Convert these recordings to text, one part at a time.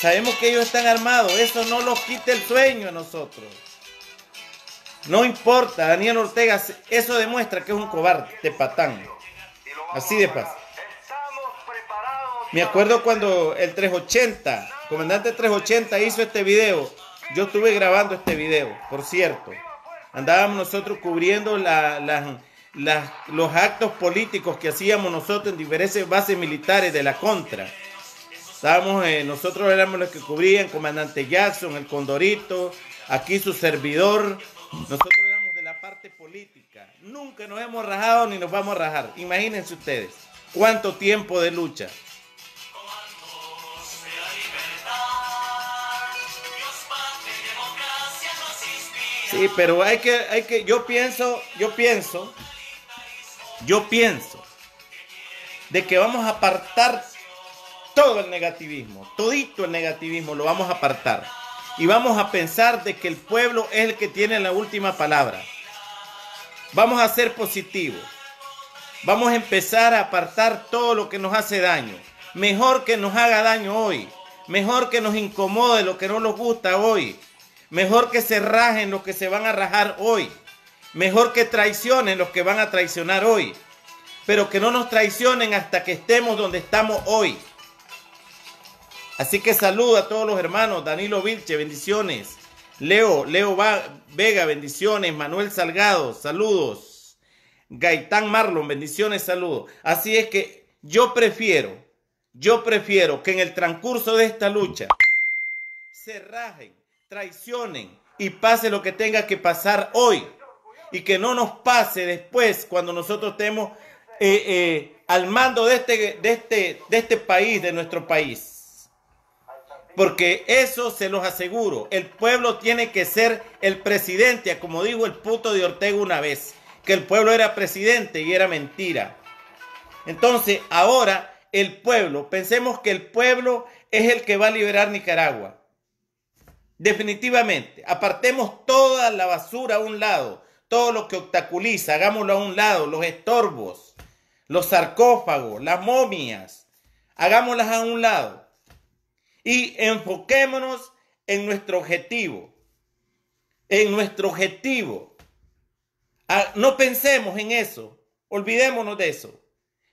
Sabemos que ellos están armados, eso no los quita el sueño a nosotros. No importa, Daniel Ortega, eso demuestra que es un cobarde, patán, Así de paz. Me acuerdo cuando el 380, comandante 380 hizo este video. Yo estuve grabando este video, por cierto. Andábamos nosotros cubriendo los actos políticos que hacíamos nosotros en diferentes bases militares de la contra. Estábamos, eh, nosotros éramos los que cubrían, comandante Jackson, el Condorito, aquí su servidor. Nosotros éramos de la parte política. Nunca nos hemos rajado ni nos vamos a rajar. Imagínense ustedes, cuánto tiempo de lucha. Sí, pero hay que, hay que, yo pienso, yo pienso, yo pienso de que vamos a apartar todo el negativismo, todito el negativismo lo vamos a apartar. Y vamos a pensar de que el pueblo es el que tiene la última palabra. Vamos a ser positivos. Vamos a empezar a apartar todo lo que nos hace daño. Mejor que nos haga daño hoy. Mejor que nos incomode lo que no nos gusta hoy. Mejor que se rajen los que se van a rajar hoy. Mejor que traicionen los que van a traicionar hoy. Pero que no nos traicionen hasta que estemos donde estamos hoy. Así que saludo a todos los hermanos. Danilo Vilche, bendiciones. Leo, Leo Vega, bendiciones. Manuel Salgado, saludos. Gaitán Marlon, bendiciones, saludos. Así es que yo prefiero, yo prefiero que en el transcurso de esta lucha se rajen, traicionen y pase lo que tenga que pasar hoy. Y que no nos pase después cuando nosotros estemos eh, eh, al mando de este, de, este, de este país, de nuestro país. Porque eso se los aseguro, el pueblo tiene que ser el presidente, como dijo el puto de Ortega una vez, que el pueblo era presidente y era mentira. Entonces, ahora el pueblo, pensemos que el pueblo es el que va a liberar Nicaragua. Definitivamente, apartemos toda la basura a un lado, todo lo que obstaculiza, hagámoslo a un lado, los estorbos, los sarcófagos, las momias, hagámoslas a un lado y enfoquémonos en nuestro objetivo. En nuestro objetivo. Ah, no pensemos en eso. Olvidémonos de eso.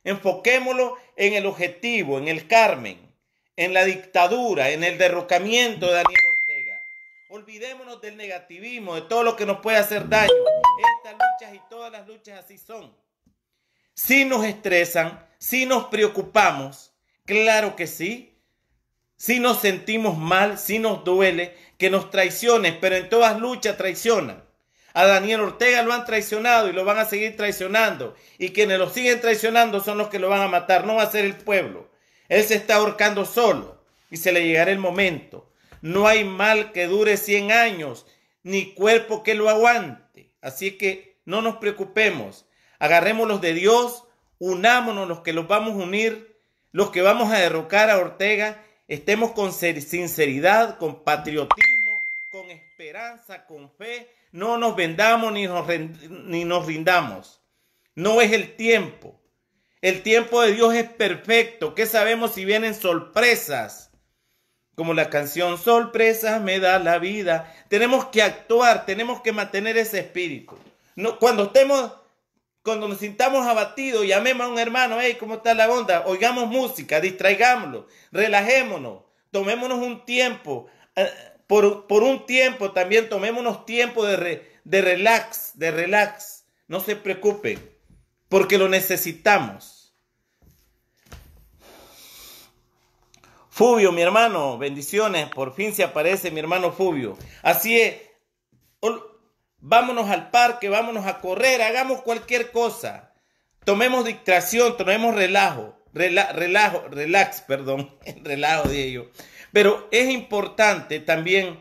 Enfoquémonos en el objetivo, en el Carmen, en la dictadura, en el derrocamiento de Daniel Ortega. Olvidémonos del negativismo, de todo lo que nos puede hacer daño. Estas luchas y todas las luchas así son. Si nos estresan, si nos preocupamos, claro que sí, si nos sentimos mal, si nos duele, que nos traiciones, pero en todas luchas traicionan. A Daniel Ortega lo han traicionado y lo van a seguir traicionando. Y quienes lo siguen traicionando son los que lo van a matar, no va a ser el pueblo. Él se está ahorcando solo y se le llegará el momento. No hay mal que dure 100 años, ni cuerpo que lo aguante. Así que no nos preocupemos. Agarremos los de Dios, unámonos los que los vamos a unir, los que vamos a derrocar a Ortega Estemos con sinceridad, con patriotismo, con esperanza, con fe. No nos vendamos ni nos, rindamos. No es el tiempo. El tiempo de Dios es perfecto. ¿Qué sabemos si vienen sorpresas? Como la canción Sorpresas me da la vida. Tenemos que actuar, tenemos que mantener ese espíritu. No, cuando estemos cuando nos sintamos abatidos, llamemos a un hermano, hey, ¿cómo está la onda? Oigamos música, distraigámoslo, relajémonos, tomémonos un tiempo. Eh, por, un tiempo también tomémonos tiempo de, de relax, de relax. No se preocupe, porque lo necesitamos. Fubio, mi hermano, bendiciones, por fin se aparece mi hermano Fubio. Así es, vámonos al parque, vámonos a correr, hagamos cualquier cosa. Tomemos distracción, tomemos relajo, relajo, relax, perdón, relajo de ello. Pero es importante también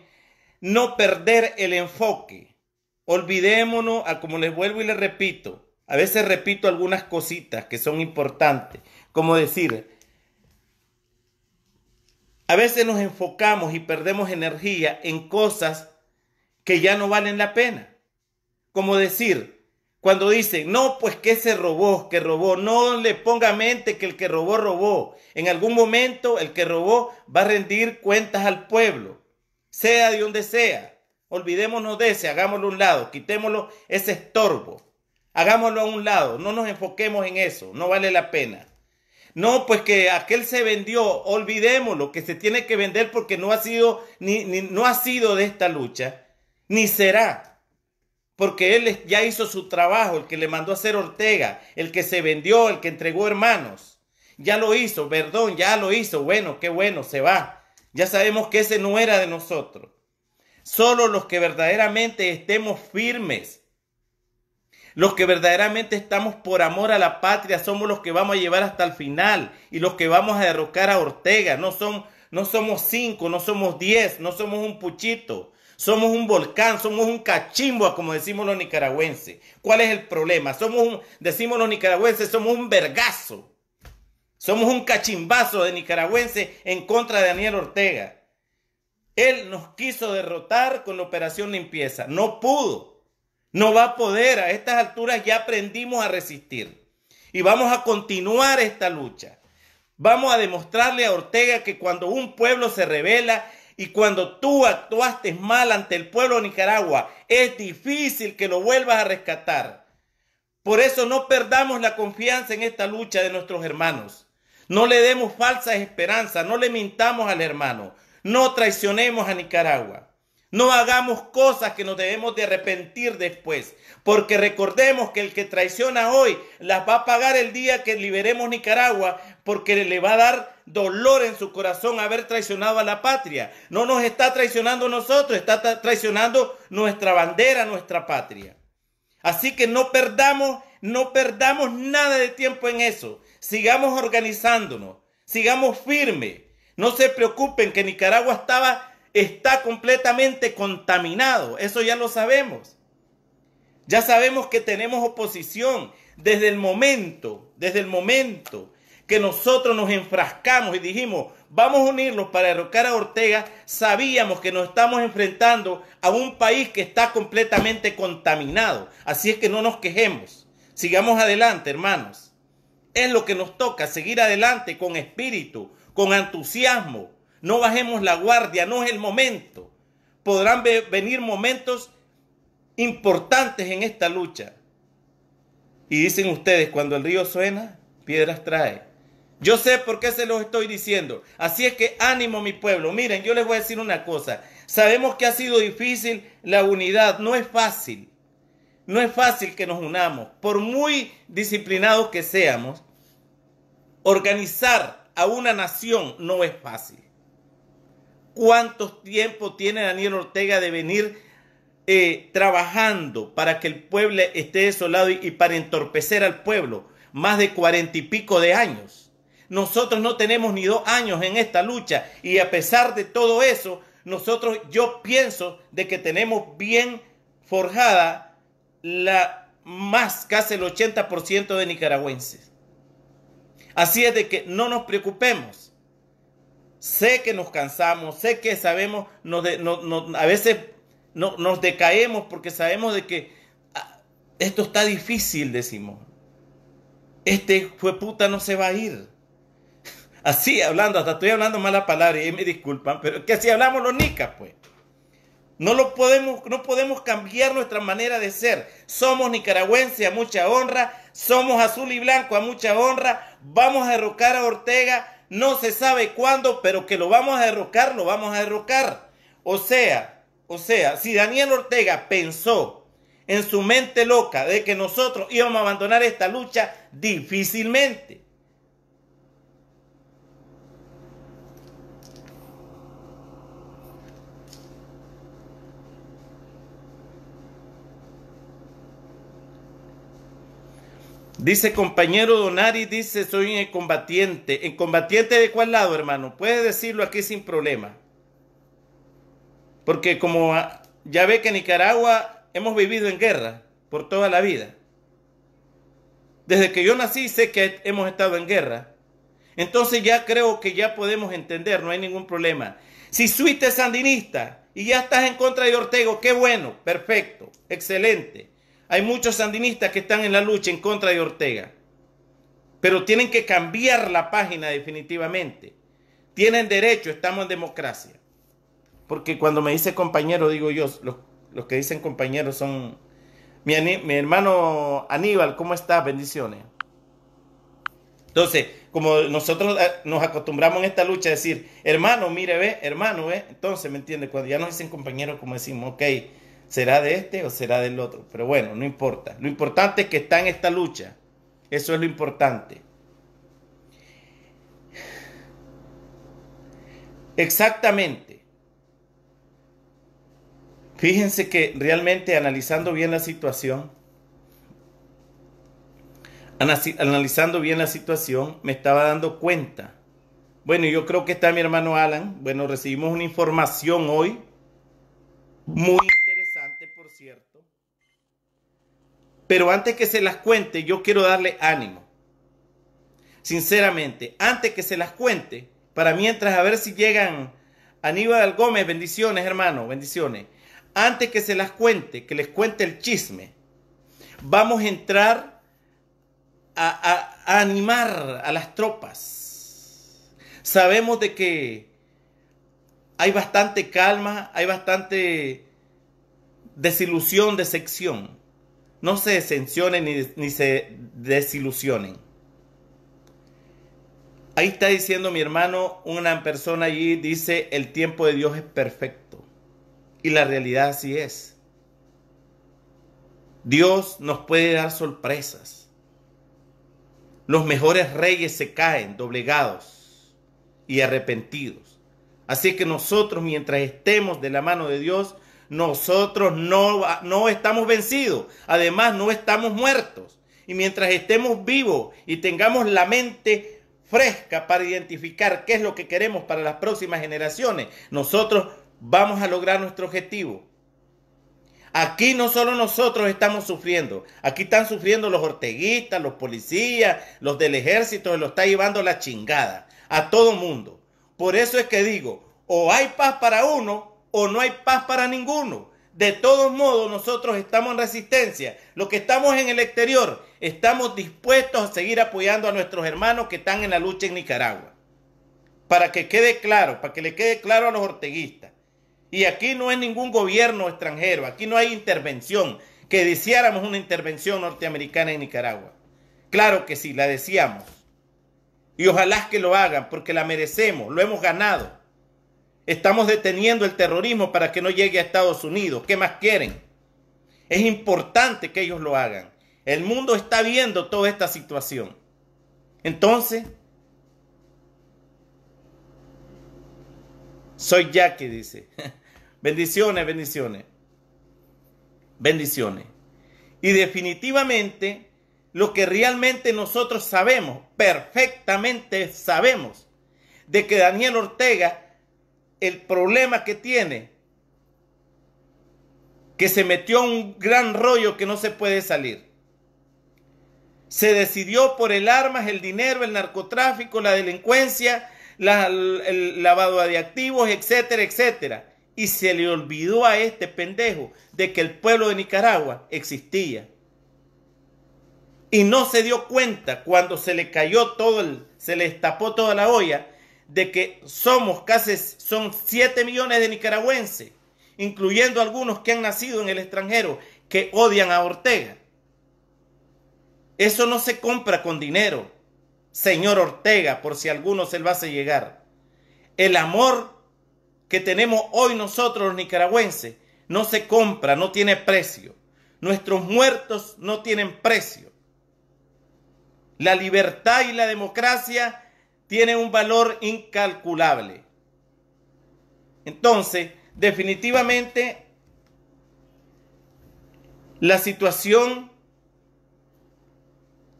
no perder el enfoque. Olvidémonos, a como les vuelvo y les repito, a veces repito algunas cositas que son importantes, como decir, a veces nos enfocamos y perdemos energía en cosas que ya no valen la pena. Como decir, cuando dicen, no, pues que se robó, que robó, no le ponga mente que el que robó, robó. En algún momento el que robó va a rendir cuentas al pueblo, sea de donde sea. Olvidémonos de ese, hagámoslo a un lado, quitémoslo ese estorbo, hagámoslo a un lado, no nos enfoquemos en eso, no vale la pena. No, pues que aquel se vendió, olvidémoslo, que se tiene que vender porque no ha sido, ni, ni no ha sido de esta lucha, ni será porque él ya hizo su trabajo, el que le mandó a hacer Ortega, el que se vendió, el que entregó hermanos. Ya lo hizo, perdón, ya lo hizo. Bueno, qué bueno, se va. Ya sabemos que ese no era de nosotros. Solo los que verdaderamente estemos firmes, los que verdaderamente estamos por amor a la patria, somos los que vamos a llevar hasta el final y los que vamos a derrocar a Ortega. No, son, no somos cinco, no somos diez, no somos un puchito. Somos un volcán, somos un cachimbo, como decimos los nicaragüenses. ¿Cuál es el problema? Somos decimos los nicaragüenses, somos un vergazo. Somos un cachimbazo de nicaragüenses en contra de Daniel Ortega. Él nos quiso derrotar con la operación limpieza. No pudo. No va a poder. A estas alturas ya aprendimos a resistir. Y vamos a continuar esta lucha. Vamos a demostrarle a Ortega que cuando un pueblo se revela y cuando tú actuaste mal ante el pueblo de Nicaragua, es difícil que lo vuelvas a rescatar. Por eso no perdamos la confianza en esta lucha de nuestros hermanos. No le demos falsas esperanzas, no le mintamos al hermano, no traicionemos a Nicaragua. No hagamos cosas que nos debemos de arrepentir después, porque recordemos que el que traiciona hoy las va a pagar el día que liberemos Nicaragua, porque le va a dar dolor en su corazón haber traicionado a la patria. No nos está traicionando nosotros, está traicionando nuestra bandera, nuestra patria. Así que no perdamos, no perdamos nada de tiempo en eso. Sigamos organizándonos, sigamos firmes. No se preocupen que Nicaragua estaba está completamente contaminado. Eso ya lo sabemos. Ya sabemos que tenemos oposición desde el momento, desde el momento que nosotros nos enfrascamos y dijimos, vamos a unirnos para derrocar a Ortega, sabíamos que nos estamos enfrentando a un país que está completamente contaminado. Así es que no nos quejemos. Sigamos adelante, hermanos. Es lo que nos toca, seguir adelante con espíritu, con entusiasmo, no bajemos la guardia, no es el momento. Podrán venir momentos importantes en esta lucha. Y dicen ustedes, cuando el río suena, piedras trae. Yo sé por qué se los estoy diciendo. Así es que ánimo mi pueblo. Miren, yo les voy a decir una cosa. Sabemos que ha sido difícil la unidad. No es fácil. No es fácil que nos unamos. Por muy disciplinados que seamos, organizar a una nación no es fácil cuánto tiempo tiene Daniel Ortega de venir eh, trabajando para que el pueblo esté desolado y, y para entorpecer al pueblo. Más de cuarenta y pico de años. Nosotros no tenemos ni dos años en esta lucha y a pesar de todo eso, nosotros yo pienso de que tenemos bien forjada la más casi el 80% de nicaragüenses. Así es de que no nos preocupemos sé que nos cansamos, sé que sabemos, a veces no, nos decaemos porque sabemos de que ah, esto está difícil, decimos. Este fue puta no se va a ir. Así hablando, hasta estoy hablando mala palabra y me disculpan, pero que así hablamos los nicas, pues. No, lo podemos, no podemos cambiar nuestra manera de ser. Somos nicaragüenses a mucha honra, somos azul y blanco a mucha honra, vamos a derrocar a Ortega, no se sabe cuándo, pero que lo vamos a derrocar, lo vamos a derrocar. O sea, o sea, si Daniel Ortega pensó en su mente loca de que nosotros íbamos a abandonar esta lucha, difícilmente Dice compañero Donari, dice soy el combatiente. ¿En combatiente de cuál lado, hermano? Puedes decirlo aquí sin problema. Porque como ah, ya ve que en Nicaragua hemos vivido en guerra por toda la vida. Desde que yo nací sé que hemos estado en guerra. Entonces ya creo que ya podemos entender, no hay ningún problema. Si fuiste sandinista y ya estás en contra de Ortego, qué bueno, perfecto, excelente. Hay muchos sandinistas que están en la lucha en contra de Ortega, pero tienen que cambiar la página definitivamente. Tienen derecho, estamos en democracia. Porque cuando me dice compañero, digo yo, los, que dicen compañero son... Mi, hermano Aníbal, ¿cómo estás? Bendiciones. Entonces, como nosotros eh, nos acostumbramos en esta lucha a decir, hermano, mire, ve, hermano, ve, entonces, ¿me entiende? Cuando ya nos dicen compañero, como decimos, ok, ¿Será de este o será del otro? Pero bueno, no importa. Lo importante es que está en esta lucha. Eso es lo importante. Exactamente. Fíjense que realmente analizando bien la situación, analizando bien la situación, me estaba dando cuenta. Bueno, yo creo que está mi hermano Alan. Bueno, recibimos una información hoy muy Pero antes que se las cuente, yo quiero darle ánimo. Sinceramente, antes que se las cuente, para mientras a ver si llegan Aníbal Gómez, bendiciones hermano, bendiciones. Antes que se las cuente, que les cuente el chisme, vamos a entrar a, a animar a las tropas. Sabemos de que hay bastante calma, hay bastante desilusión, decepción no se desencionen ni, ni se desilusionen. Ahí está diciendo mi hermano, una persona allí dice, el tiempo de Dios es perfecto. Y la realidad así es. Dios nos puede dar sorpresas. Los mejores reyes se caen doblegados y arrepentidos. Así que nosotros, mientras estemos de la mano de Dios, nosotros no, no estamos vencidos. Además, no estamos muertos. Y mientras estemos vivos y tengamos la mente fresca para identificar qué es lo que queremos para las próximas generaciones, nosotros vamos a lograr nuestro objetivo. Aquí no solo nosotros estamos sufriendo, aquí están sufriendo los orteguistas, los policías, los del ejército, lo está llevando la chingada a todo mundo. Por eso es que digo, o hay paz para uno o no hay paz para ninguno. De todos modos, nosotros estamos en resistencia. Los que estamos en el exterior, estamos dispuestos a seguir apoyando a nuestros hermanos que están en la lucha en Nicaragua. Para que quede claro, para que le quede claro a los orteguistas. Y aquí no es ningún gobierno extranjero, aquí no hay intervención, que deseáramos una intervención norteamericana en Nicaragua. Claro que sí, la deseamos. Y ojalá que lo hagan, porque la merecemos, lo hemos ganado. Estamos deteniendo el terrorismo para que no llegue a Estados Unidos. ¿Qué más quieren? Es importante que ellos lo hagan. El mundo está viendo toda esta situación. Entonces, soy Jackie, dice. Bendiciones, bendiciones. Bendiciones. Y definitivamente, lo que realmente nosotros sabemos, perfectamente sabemos, de que Daniel Ortega el problema que tiene, que se metió a un gran rollo que no se puede salir. Se decidió por el armas, el dinero, el narcotráfico, la delincuencia, la, el lavado de activos, etcétera, etcétera. Y se le olvidó a este pendejo de que el pueblo de Nicaragua existía. Y no se dio cuenta cuando se le cayó todo el, se le estapó toda la olla, de que somos casi, son 7 millones de nicaragüenses, incluyendo algunos que han nacido en el extranjero, que odian a Ortega. Eso no se compra con dinero, señor Ortega, por si alguno se va a llegar. El amor que tenemos hoy nosotros los nicaragüenses no se compra, no tiene precio. Nuestros muertos no tienen precio. La libertad y la democracia tiene un valor incalculable. Entonces, definitivamente, la situación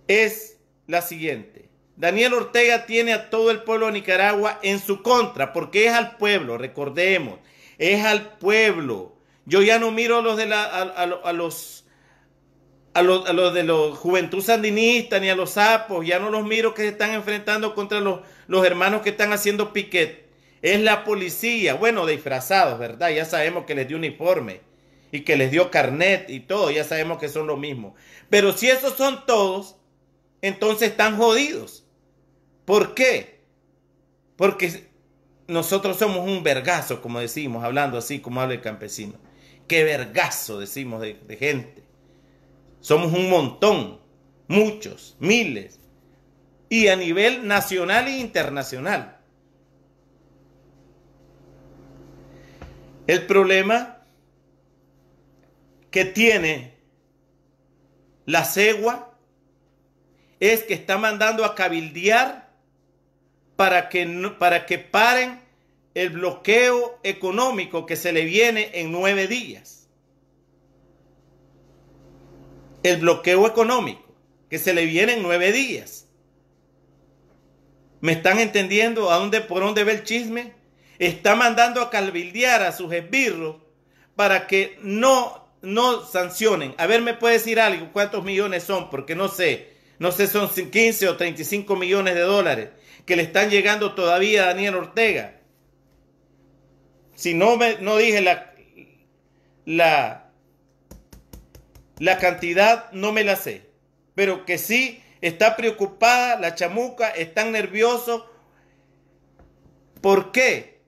es la siguiente. Daniel Ortega tiene a todo el pueblo de Nicaragua en su contra, porque es al pueblo, recordemos, es al pueblo. Yo ya no miro a los de la, a los a los, de la Juventud Sandinista ni a los sapos, ya no los miro que se están enfrentando contra los, hermanos que están haciendo piquet. Es la policía, bueno, disfrazados, ¿verdad? Ya sabemos que les dio uniforme y que les dio carnet y todo, ya sabemos que son lo mismo. Pero si esos son todos, entonces están jodidos. ¿Por qué? Porque nosotros somos un vergazo, como decimos, hablando así como habla el campesino. Qué vergazo decimos de gente somos un montón, muchos, miles, y a nivel nacional e internacional. El problema que tiene la cegua es que está mandando a cabildear para que, para que paren el bloqueo económico que se le viene en nueve días el bloqueo económico, que se le viene en nueve días. ¿Me están entendiendo a dónde, por dónde ve el chisme? Está mandando a calvildear a sus esbirros para que no, no sancionen. A ver, ¿me puede decir algo? ¿Cuántos millones son? Porque no sé. No sé, son 15 o 35 millones de dólares que le están llegando todavía a Daniel Ortega. Si no, me, no dije la, la la cantidad no me la sé, pero que sí está preocupada, la chamuca, están nerviosos. ¿Por qué?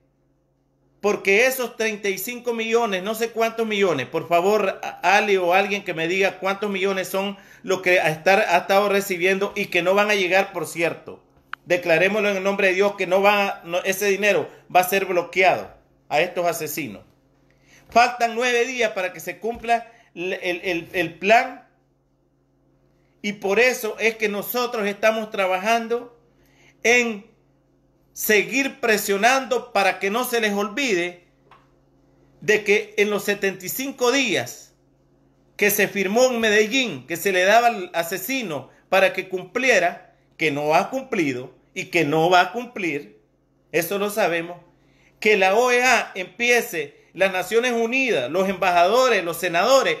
Porque esos 35 millones, no sé cuántos millones, por favor, Ale o alguien que me diga cuántos millones son lo que ha, ha estado recibiendo y que no van a llegar, por cierto. Declarémoslo en el nombre de Dios que no va, ese dinero va a ser bloqueado a estos asesinos. Faltan nueve días para que se cumpla el, plan. Y por eso es que nosotros estamos trabajando en seguir presionando para que no se les olvide de que en los 75 días que se firmó en Medellín, que se le daba al asesino para que cumpliera, que no ha cumplido y que no va a cumplir, eso lo sabemos, que la OEA empiece las Naciones Unidas, los embajadores, los senadores,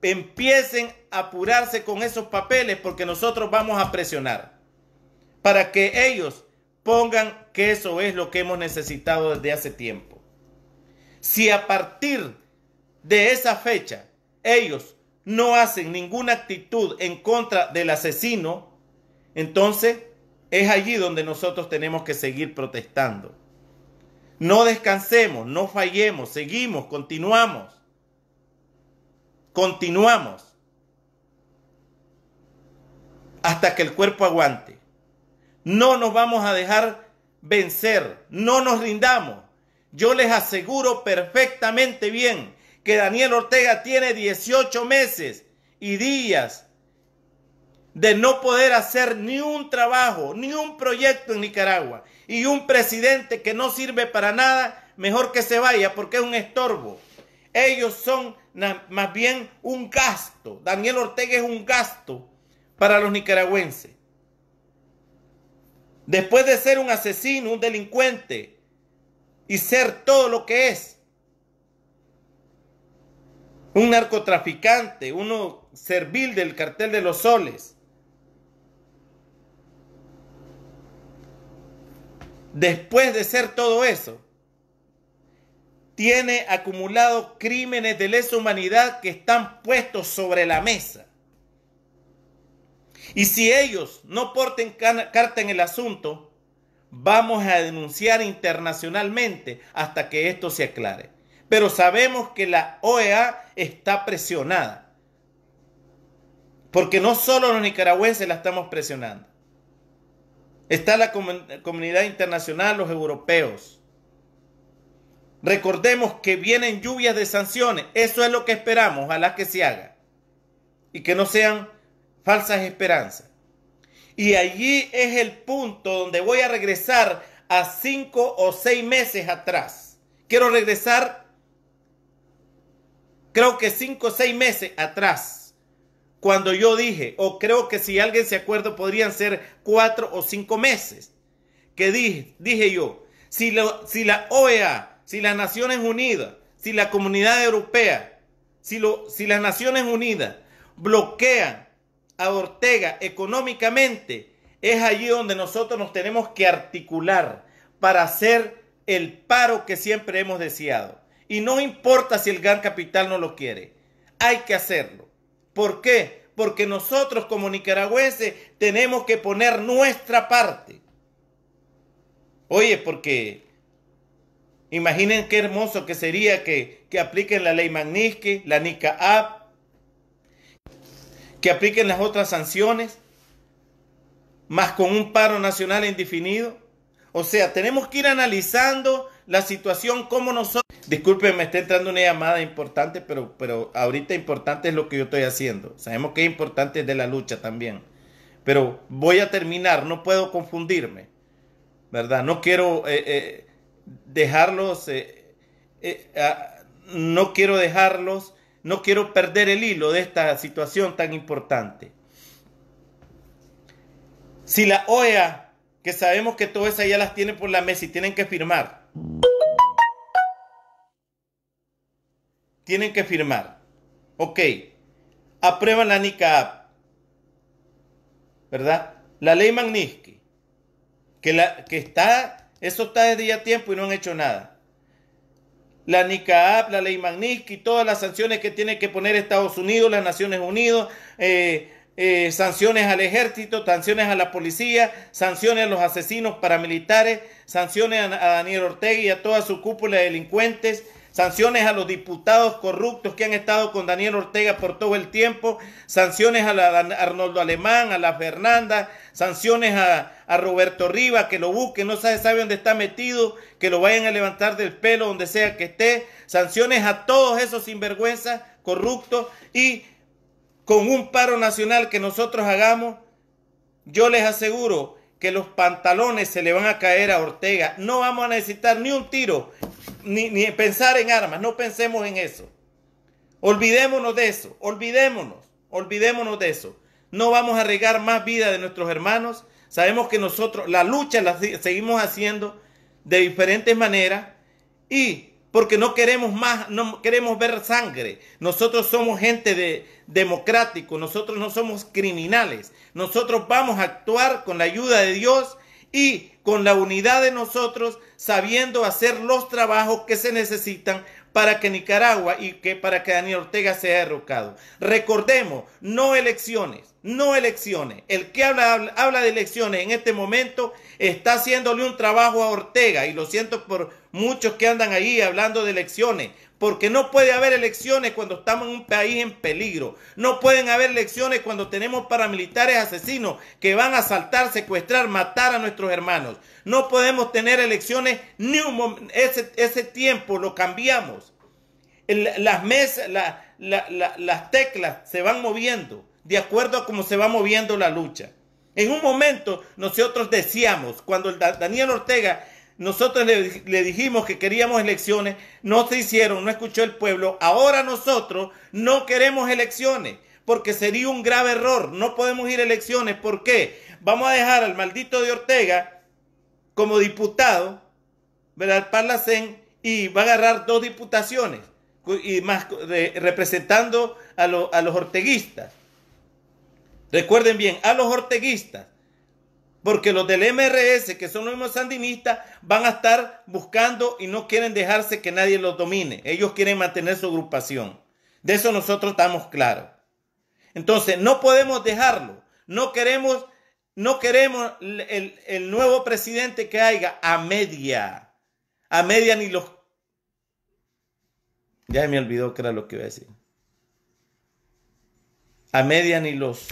empiecen a apurarse con esos papeles porque nosotros vamos a presionar para que ellos pongan que eso es lo que hemos necesitado desde hace tiempo. Si a partir de esa fecha ellos no hacen ninguna actitud en contra del asesino, entonces es allí donde nosotros tenemos que seguir protestando. No descansemos, no fallemos, seguimos, continuamos. Continuamos. Hasta que el cuerpo aguante. No nos vamos a dejar vencer, no nos rindamos. Yo les aseguro perfectamente bien que Daniel Ortega tiene 18 meses y días de no poder hacer ni un trabajo, ni un proyecto en Nicaragua. Y un presidente que no sirve para nada, mejor que se vaya porque es un estorbo. Ellos son más bien un gasto. Daniel Ortega es un gasto para los nicaragüenses. Después de ser un asesino, un delincuente y ser todo lo que es, un narcotraficante, uno servil del cartel de los soles, Después de ser todo eso, tiene acumulado crímenes de lesa humanidad que están puestos sobre la mesa. Y si ellos no porten carta en el asunto, vamos a denunciar internacionalmente hasta que esto se aclare. Pero sabemos que la OEA está presionada. Porque no solo los nicaragüenses la estamos presionando. Está la comunidad internacional, los europeos. Recordemos que vienen lluvias de sanciones. Eso es lo que esperamos. Ojalá que se haga. Y que no sean falsas esperanzas. Y allí es el punto donde voy a regresar a cinco o seis meses atrás. Quiero regresar, creo que cinco o seis meses atrás cuando yo dije, o creo que si alguien se acuerda, podrían ser cuatro o cinco meses, que dije, dije yo, si, la OEA, si las Naciones Unidas, si la Comunidad Europea, si, si las Naciones Unidas bloquean a Ortega económicamente, es allí donde nosotros nos tenemos que articular para hacer el paro que siempre hemos deseado. Y no importa si el gran capital no lo quiere, hay que hacerlo. ¿Por qué? Porque nosotros como nicaragüenses tenemos que poner nuestra parte. Oye, porque imaginen qué hermoso que sería que, apliquen la ley Magnitsky, la NICA App, que apliquen las otras sanciones, más con un paro nacional indefinido. O sea, tenemos que ir analizando la situación, como nosotros... Disculpen, me está entrando una llamada importante, pero, pero ahorita importante es lo que yo estoy haciendo. Sabemos que es importante de la lucha también. Pero voy a terminar, no puedo confundirme, ¿verdad? No quiero eh, eh, dejarlos, eh, ah, no quiero dejarlos, no quiero perder el hilo de esta situación tan importante. Si la OEA, que sabemos que todas esas ya las tienen por la mesa y tienen que firmar, tienen que firmar. Ok. Aprueban la NICAP. ¿Verdad? La ley Magnitsky. Que, la, que está, eso está desde ya tiempo y no han hecho nada. La NICAP, la ley Magnitsky, todas las sanciones que tiene que poner Estados Unidos, las Naciones Unidas, eh, eh, sanciones al ejército, sanciones a la policía, sanciones a los asesinos paramilitares, sanciones a, Daniel Ortega y a toda su cúpula de delincuentes, sanciones a los diputados corruptos que han estado con Daniel Ortega por todo el tiempo, sanciones a, Arnoldo Alemán, a la Fernanda, sanciones a, Roberto Riva, que lo busquen, no sabe, sabe dónde está metido, que lo vayan a levantar del pelo donde sea que esté, sanciones a todos esos sinvergüenzas corruptos y con un paro nacional que nosotros hagamos, yo les aseguro que los pantalones se le van a caer a Ortega. No vamos a necesitar ni un tiro, ni, pensar en armas, no pensemos en eso. Olvidémonos de eso, olvidémonos, olvidémonos de eso. No vamos a regar más vida de nuestros hermanos. Sabemos que nosotros la lucha la seguimos haciendo de diferentes maneras y porque no queremos más, no queremos ver sangre. Nosotros somos gente de, democrático, nosotros no somos criminales. Nosotros vamos a actuar con la ayuda de Dios y con la unidad de nosotros, sabiendo hacer los trabajos que se necesitan para que Nicaragua y que para que Daniel Ortega sea derrocado. Recordemos, no elecciones, no elecciones. El que habla, habla de elecciones en este momento está haciéndole un trabajo a Ortega y lo siento por muchos que andan ahí hablando de elecciones, porque no puede haber elecciones cuando estamos en un país en peligro. No pueden haber elecciones cuando tenemos paramilitares asesinos que van a asaltar, secuestrar, matar a nuestros hermanos. No podemos tener elecciones ni un ese, ese tiempo lo cambiamos. Las mesas, las teclas se van moviendo de acuerdo a cómo se va moviendo la lucha. En un momento nosotros decíamos, cuando Daniel Ortega nosotros le, dijimos que queríamos elecciones, no se hicieron, no escuchó el pueblo. Ahora nosotros no queremos elecciones, porque sería un grave error. No podemos ir a elecciones. ¿Por qué? Vamos a dejar al maldito de Ortega como diputado, ¿verdad? Parlacén, y va a agarrar dos diputaciones, y más representando a los orteguistas. Recuerden bien, a los orteguistas porque los del MRS, que son los más sandinistas, van a estar buscando y no quieren dejarse que nadie los domine. Ellos quieren mantener su agrupación. De eso nosotros estamos claros. Entonces, no podemos dejarlo. No queremos, no queremos el, el nuevo presidente que haya a media. A media ni los... Ya me olvidó que era lo que iba a decir. A media ni los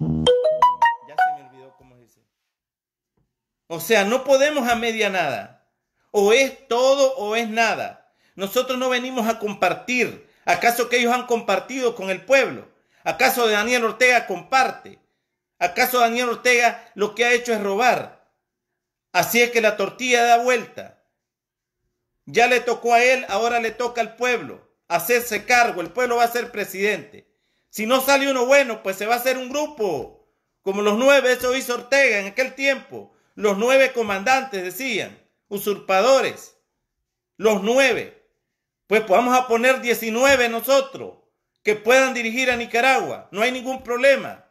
Ya se me olvidó cómo dice. O sea, no podemos a media nada. O es todo o es nada. Nosotros no venimos a compartir. ¿Acaso que ellos han compartido con el pueblo? ¿Acaso Daniel Ortega comparte? ¿Acaso Daniel Ortega lo que ha hecho es robar? Así es que la tortilla da vuelta. Ya le tocó a él, ahora le toca al pueblo hacerse cargo. El pueblo va a ser presidente. Si no sale uno bueno, pues se va a hacer un grupo. Como los nueve, eso hizo Ortega en aquel tiempo. Los nueve comandantes decían, usurpadores. Los nueve. Pues vamos a poner 19 nosotros que puedan dirigir a Nicaragua. No hay ningún problema.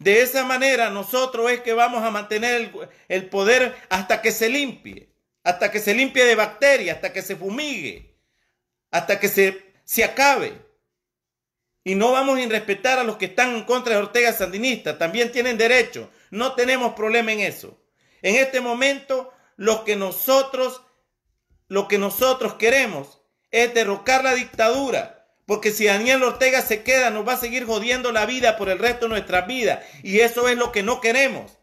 De esa manera nosotros es que vamos a mantener el, poder hasta que se limpie, hasta que se limpie de bacterias, hasta que se fumigue, hasta que se, se acabe. Y no vamos a irrespetar a los que están en contra de Ortega Sandinista. También tienen derecho. No tenemos problema en eso. En este momento, lo que nosotros, lo que nosotros queremos es derrocar la dictadura. Porque si Daniel Ortega se queda, nos va a seguir jodiendo la vida por el resto de nuestras vidas. Y eso es lo que no queremos.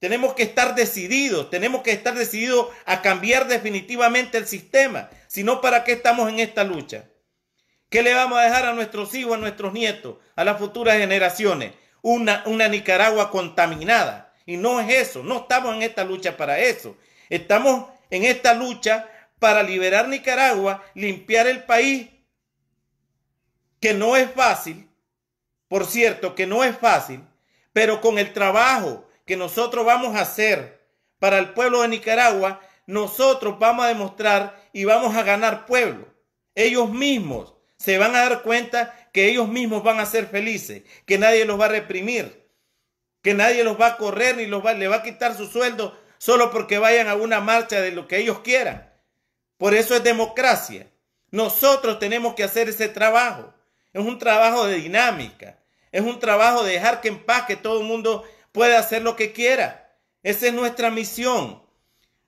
Tenemos que estar decididos, tenemos que estar decididos a cambiar definitivamente el sistema. Si no, ¿para qué estamos en esta lucha? ¿Qué le vamos a dejar a nuestros hijos, a nuestros nietos, a las futuras generaciones? Una, Nicaragua contaminada. Y no es eso, no estamos en esta lucha para eso. Estamos en esta lucha para liberar Nicaragua, limpiar el país, que no es fácil, por cierto, que no es fácil, pero con el trabajo que nosotros vamos a hacer para el pueblo de Nicaragua, nosotros vamos a demostrar y vamos a ganar pueblo. Ellos mismos se van a dar cuenta que ellos mismos van a ser felices, que nadie los va a reprimir, que nadie los va a correr ni los va, le va a quitar su sueldo solo porque vayan a una marcha de lo que ellos quieran. Por eso es democracia. Nosotros tenemos que hacer ese trabajo. Es un trabajo de dinámica. Es un trabajo de dejar que en paz que todo el mundo pueda hacer lo que quiera. Esa es nuestra misión.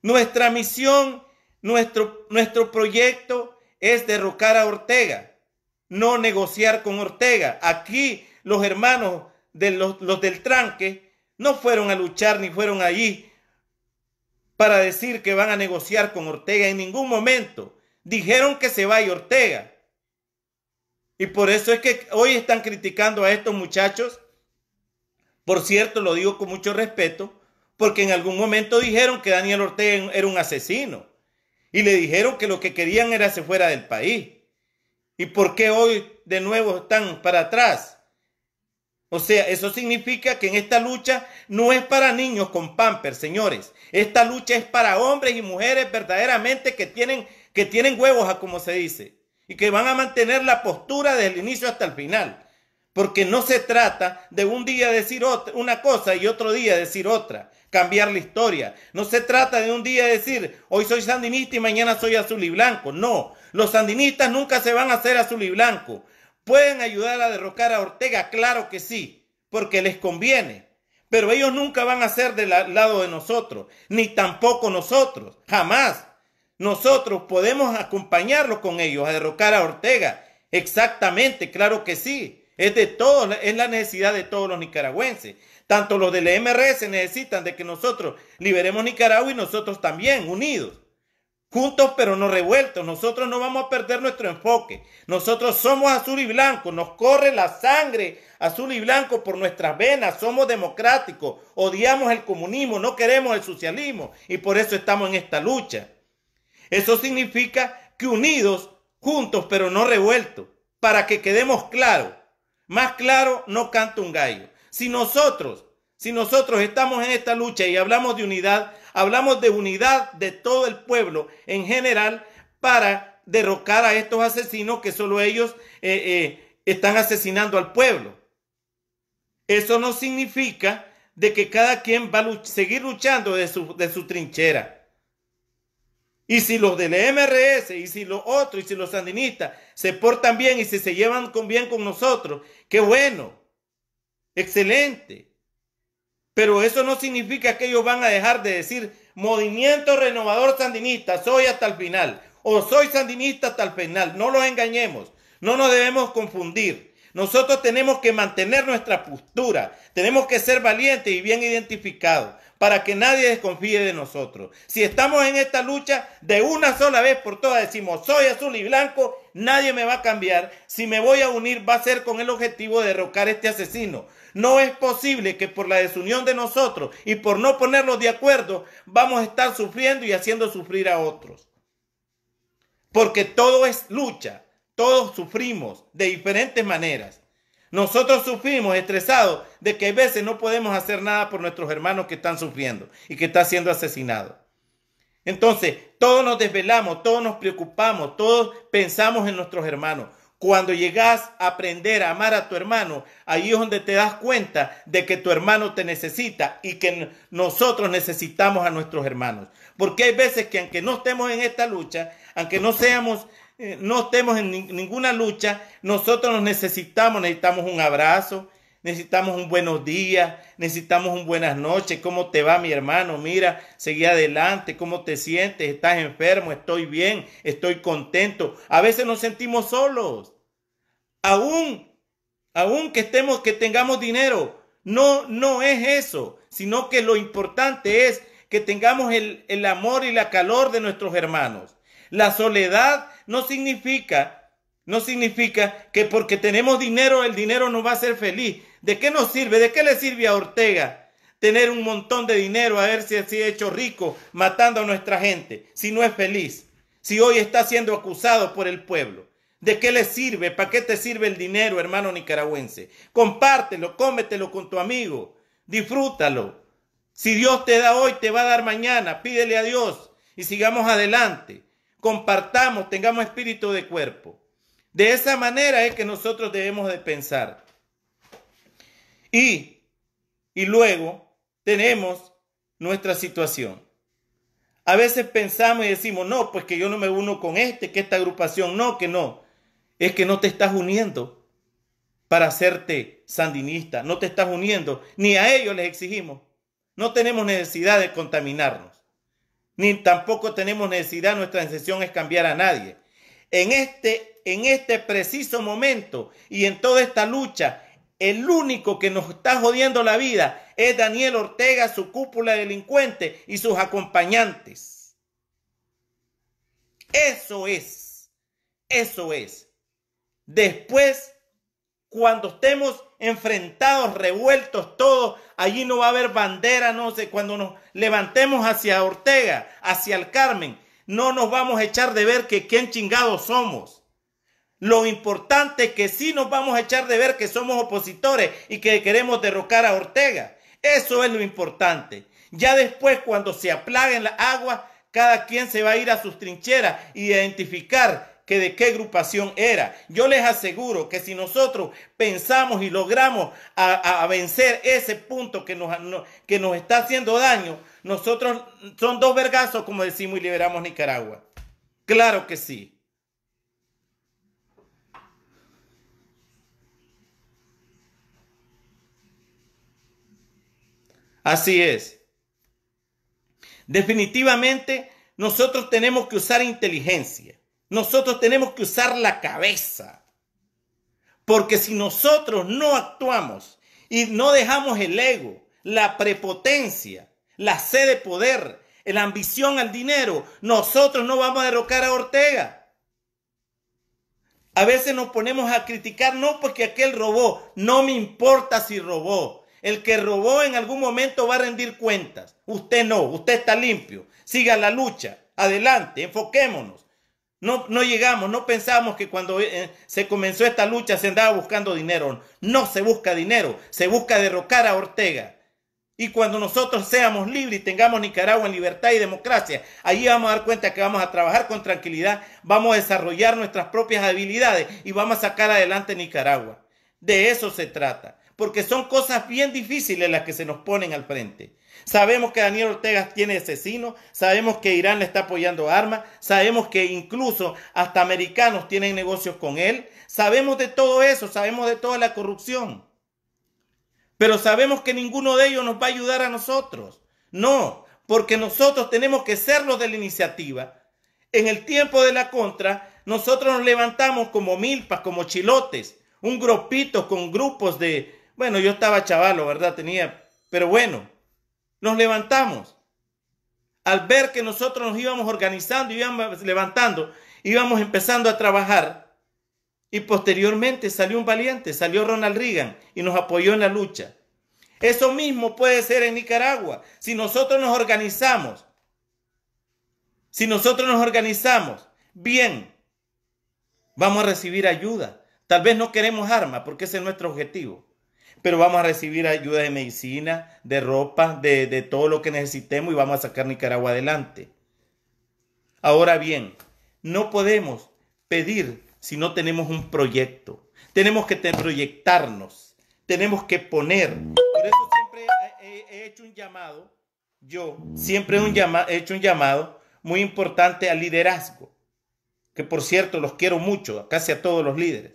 Nuestra misión, nuestro, nuestro proyecto es derrocar a Ortega no negociar con Ortega. Aquí los hermanos de los, del tranque no fueron a luchar ni fueron allí para decir que van a negociar con Ortega en ningún momento. Dijeron que se vaya Ortega. Y por eso es que hoy están criticando a estos muchachos. Por cierto, lo digo con mucho respeto, porque en algún momento dijeron que Daniel Ortega era un asesino. Y le dijeron que lo que querían era se fuera del país. ¿Y por qué hoy de nuevo están para atrás? O sea, eso significa que en esta lucha no es para niños con pampers, señores. Esta lucha es para hombres y mujeres verdaderamente que tienen, que tienen huevos, como se dice, y que van a mantener la postura desde el inicio hasta el final. Porque no se trata de un día decir una cosa y otro día decir otra cambiar la historia. No se trata de un día decir, hoy soy sandinista y mañana soy azul y blanco. No, los sandinistas nunca se van a hacer azul y blanco. ¿Pueden ayudar a derrocar a Ortega? Claro que sí, porque les conviene. Pero ellos nunca van a ser del lado de nosotros, ni tampoco nosotros, jamás. Nosotros podemos acompañarlos con ellos a derrocar a Ortega. Exactamente, claro que sí. Es de todos, es la necesidad de todos los nicaragüenses. Tanto los del e MRS e necesitan de que nosotros liberemos Nicaragua y nosotros también, unidos. Juntos pero no revueltos. Nosotros no vamos a perder nuestro enfoque. Nosotros somos azul y blanco. Nos corre la sangre azul y blanco por nuestras venas. Somos democráticos. Odiamos el comunismo. No queremos el socialismo. Y por eso estamos en esta lucha. Eso significa que unidos, juntos pero no revueltos. Para que quedemos claros. Más claro no canta un gallo. Si nosotros, si nosotros estamos en esta lucha y hablamos de unidad, hablamos de unidad de todo el pueblo en general para derrocar a estos asesinos que solo ellos eh, eh, están asesinando al pueblo. Eso no significa de que cada quien va a seguir luchando de su, trinchera. Y si los del MRS y si los otros y si los sandinistas se portan bien y si se llevan bien con nosotros, qué bueno. Excelente. Pero eso no significa que ellos van a dejar de decir movimiento renovador sandinista, soy hasta el final, o soy sandinista hasta el final. No los engañemos, no nos debemos confundir. Nosotros tenemos que mantener nuestra postura, tenemos que ser valientes y bien identificados, para que nadie desconfíe de nosotros. Si estamos en esta lucha, de una sola vez por todas decimos, soy azul y blanco, nadie me va a cambiar. Si me voy a unir, va a ser con el objetivo de derrocar a este asesino. No es posible que por la desunión de nosotros y por no ponernos de acuerdo, vamos a estar sufriendo y haciendo sufrir a otros. Porque todo es lucha, todos sufrimos de diferentes maneras. Nosotros sufrimos estresados de que a veces no podemos hacer nada por nuestros hermanos que están sufriendo y que están siendo asesinados. Entonces, todos nos desvelamos, todos nos preocupamos, todos pensamos en nuestros hermanos. Cuando llegas a aprender a amar a tu hermano, ahí es donde te das cuenta de que tu hermano te necesita y que nosotros necesitamos a nuestros hermanos. Porque hay veces que aunque no estemos en esta lucha, aunque no seamos eh, no estemos en ninguna lucha, nosotros nos necesitamos, necesitamos un abrazo, necesitamos un buenos días, necesitamos un buenas noches, ¿cómo te va mi hermano? Mira, seguí adelante, ¿cómo te sientes? ¿Estás enfermo? ¿Estoy bien? ¿Estoy contento? A veces nos sentimos solos. Aún, aún que estemos, que tengamos dinero, no, no es eso, sino que lo importante es que tengamos el, el amor y la calor de nuestros hermanos. La soledad no significa, no significa que porque tenemos dinero, el dinero nos va a ser feliz. ¿De qué nos sirve? ¿De qué le sirve a Ortega tener un montón de dinero, a ver si así hecho rico, matando a nuestra gente, si no es feliz, si hoy está siendo acusado por el pueblo? ¿De qué le sirve? ¿Para qué te sirve el dinero, hermano nicaragüense? Compártelo, cómetelo con tu amigo, disfrútalo. Si Dios te da hoy, te va a dar mañana. Pídele a Dios y sigamos adelante compartamos, tengamos espíritu de cuerpo. De esa manera es que nosotros debemos de pensar. Y, y luego tenemos nuestra situación. A veces pensamos y decimos, no, pues que yo no me uno con este, que esta agrupación, no, que no. Es que no te estás uniendo para hacerte sandinista, no te estás uniendo, ni a ellos les exigimos. No tenemos necesidad de contaminarnos ni tampoco tenemos necesidad, nuestra necesidad es cambiar a nadie. En este, en este preciso momento y en toda esta lucha, el único que nos está jodiendo la vida es Daniel Ortega, su cúpula delincuente y sus acompañantes. Eso es, eso es. Después cuando estemos enfrentados, revueltos todos, allí no va a haber bandera, no sé, cuando nos levantemos hacia Ortega, hacia el Carmen, no nos vamos a echar de ver que quién chingados somos. Lo importante es que sí nos vamos a echar de ver que somos opositores y que queremos derrocar a Ortega. Eso es lo importante. Ya después, cuando se en la agua, cada quien se va a ir a sus trincheras y identificar que de qué agrupación era. Yo les aseguro que si nosotros pensamos y logramos a, vencer ese punto que nos, que nos está haciendo daño, nosotros son dos vergazos, como decimos, y liberamos Nicaragua. Claro que sí. Así es. Definitivamente, nosotros tenemos que usar inteligencia. Nosotros tenemos que usar la cabeza. Porque si nosotros no actuamos y no dejamos el ego, la prepotencia, la sed de poder, la ambición al dinero, nosotros no vamos a derrocar a Ortega. A veces nos ponemos a criticar, no porque aquel robó, no me importa si robó. El que robó en algún momento va a rendir cuentas. Usted no, usted está limpio. Siga la lucha, adelante, enfoquémonos. No, llegamos, no pensamos que cuando eh, se comenzó esta lucha se andaba buscando dinero. No se busca dinero, se busca derrocar a Ortega. Y cuando nosotros seamos libres y tengamos Nicaragua en libertad y democracia, allí vamos a dar cuenta que vamos a trabajar con tranquilidad, vamos a desarrollar nuestras propias habilidades y vamos a sacar adelante Nicaragua. De eso se trata, porque son cosas bien difíciles las que se nos ponen al frente. Sabemos que Daniel Ortega tiene asesinos, sabemos que Irán le está apoyando armas, sabemos que incluso hasta americanos tienen negocios con él, sabemos de todo eso, sabemos de toda la corrupción. Pero sabemos que ninguno de ellos nos va a ayudar a nosotros. No, porque nosotros tenemos que ser los de la iniciativa. En el tiempo de la contra, nosotros nos levantamos como milpas, como chilotes, un grupito con grupos de, bueno, yo estaba chavalo, ¿verdad? Tenía, pero bueno, nos levantamos. Al ver que nosotros nos íbamos organizando, íbamos levantando, íbamos empezando a trabajar. Y posteriormente salió un valiente, salió Ronald Reagan y nos apoyó en la lucha. Eso mismo puede ser en Nicaragua. Si nosotros nos organizamos, si nosotros nos organizamos bien, vamos a recibir ayuda. Tal vez no queremos armas porque ese es nuestro objetivo pero vamos a recibir ayuda de medicina, de ropa, de, todo lo que necesitemos y vamos a sacar Nicaragua adelante. Ahora bien, no podemos pedir si no tenemos un proyecto. Tenemos que proyectarnos, tenemos que poner. Por eso siempre he, hecho un llamado, yo siempre he hecho un llamado muy importante al liderazgo, que por cierto los quiero mucho, casi a todos los líderes.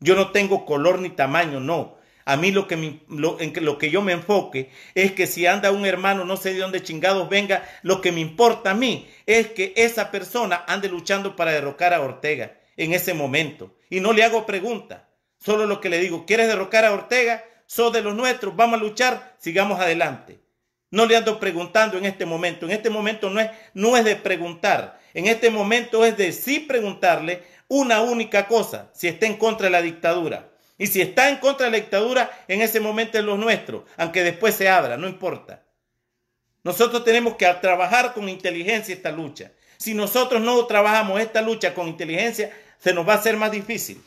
Yo no tengo color ni tamaño, no. A mí lo que, lo, lo que yo me enfoque es que si anda un hermano, no sé de dónde chingados venga, lo que me importa a mí es que esa persona ande luchando para derrocar a Ortega en ese momento. Y no le hago pregunta, solo lo que le digo, ¿quieres derrocar a Ortega? Sos de los nuestros, vamos a luchar, sigamos adelante. No le ando preguntando en este momento. En este momento no es, no es de preguntar. En este momento es de sí preguntarle una única cosa, si está en contra de la dictadura. Y si está en contra de la dictadura, en ese momento es lo nuestro, aunque después se abra, no importa. Nosotros tenemos que trabajar con inteligencia esta lucha. Si nosotros no trabajamos esta lucha con inteligencia, se nos va a hacer más difícil.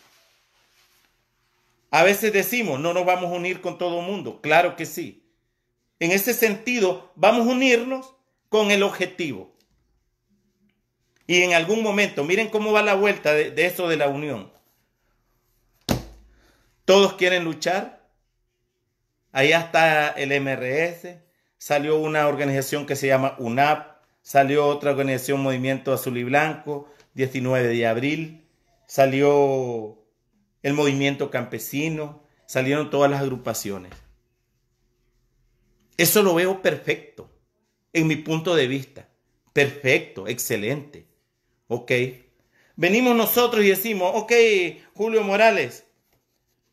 A veces decimos, no nos vamos a unir con todo el mundo. Claro que sí. En ese sentido, vamos a unirnos con el objetivo. Y en algún momento, miren cómo va la vuelta de, eso de la unión. Todos quieren luchar. Allá está el MRS. Salió una organización que se llama UNAP. Salió otra organización Movimiento Azul y Blanco, 19 de abril. Salió el movimiento campesino. Salieron todas las agrupaciones. Eso lo veo perfecto, en mi punto de vista. Perfecto, excelente. Ok. Venimos nosotros y decimos, ok, Julio Morales,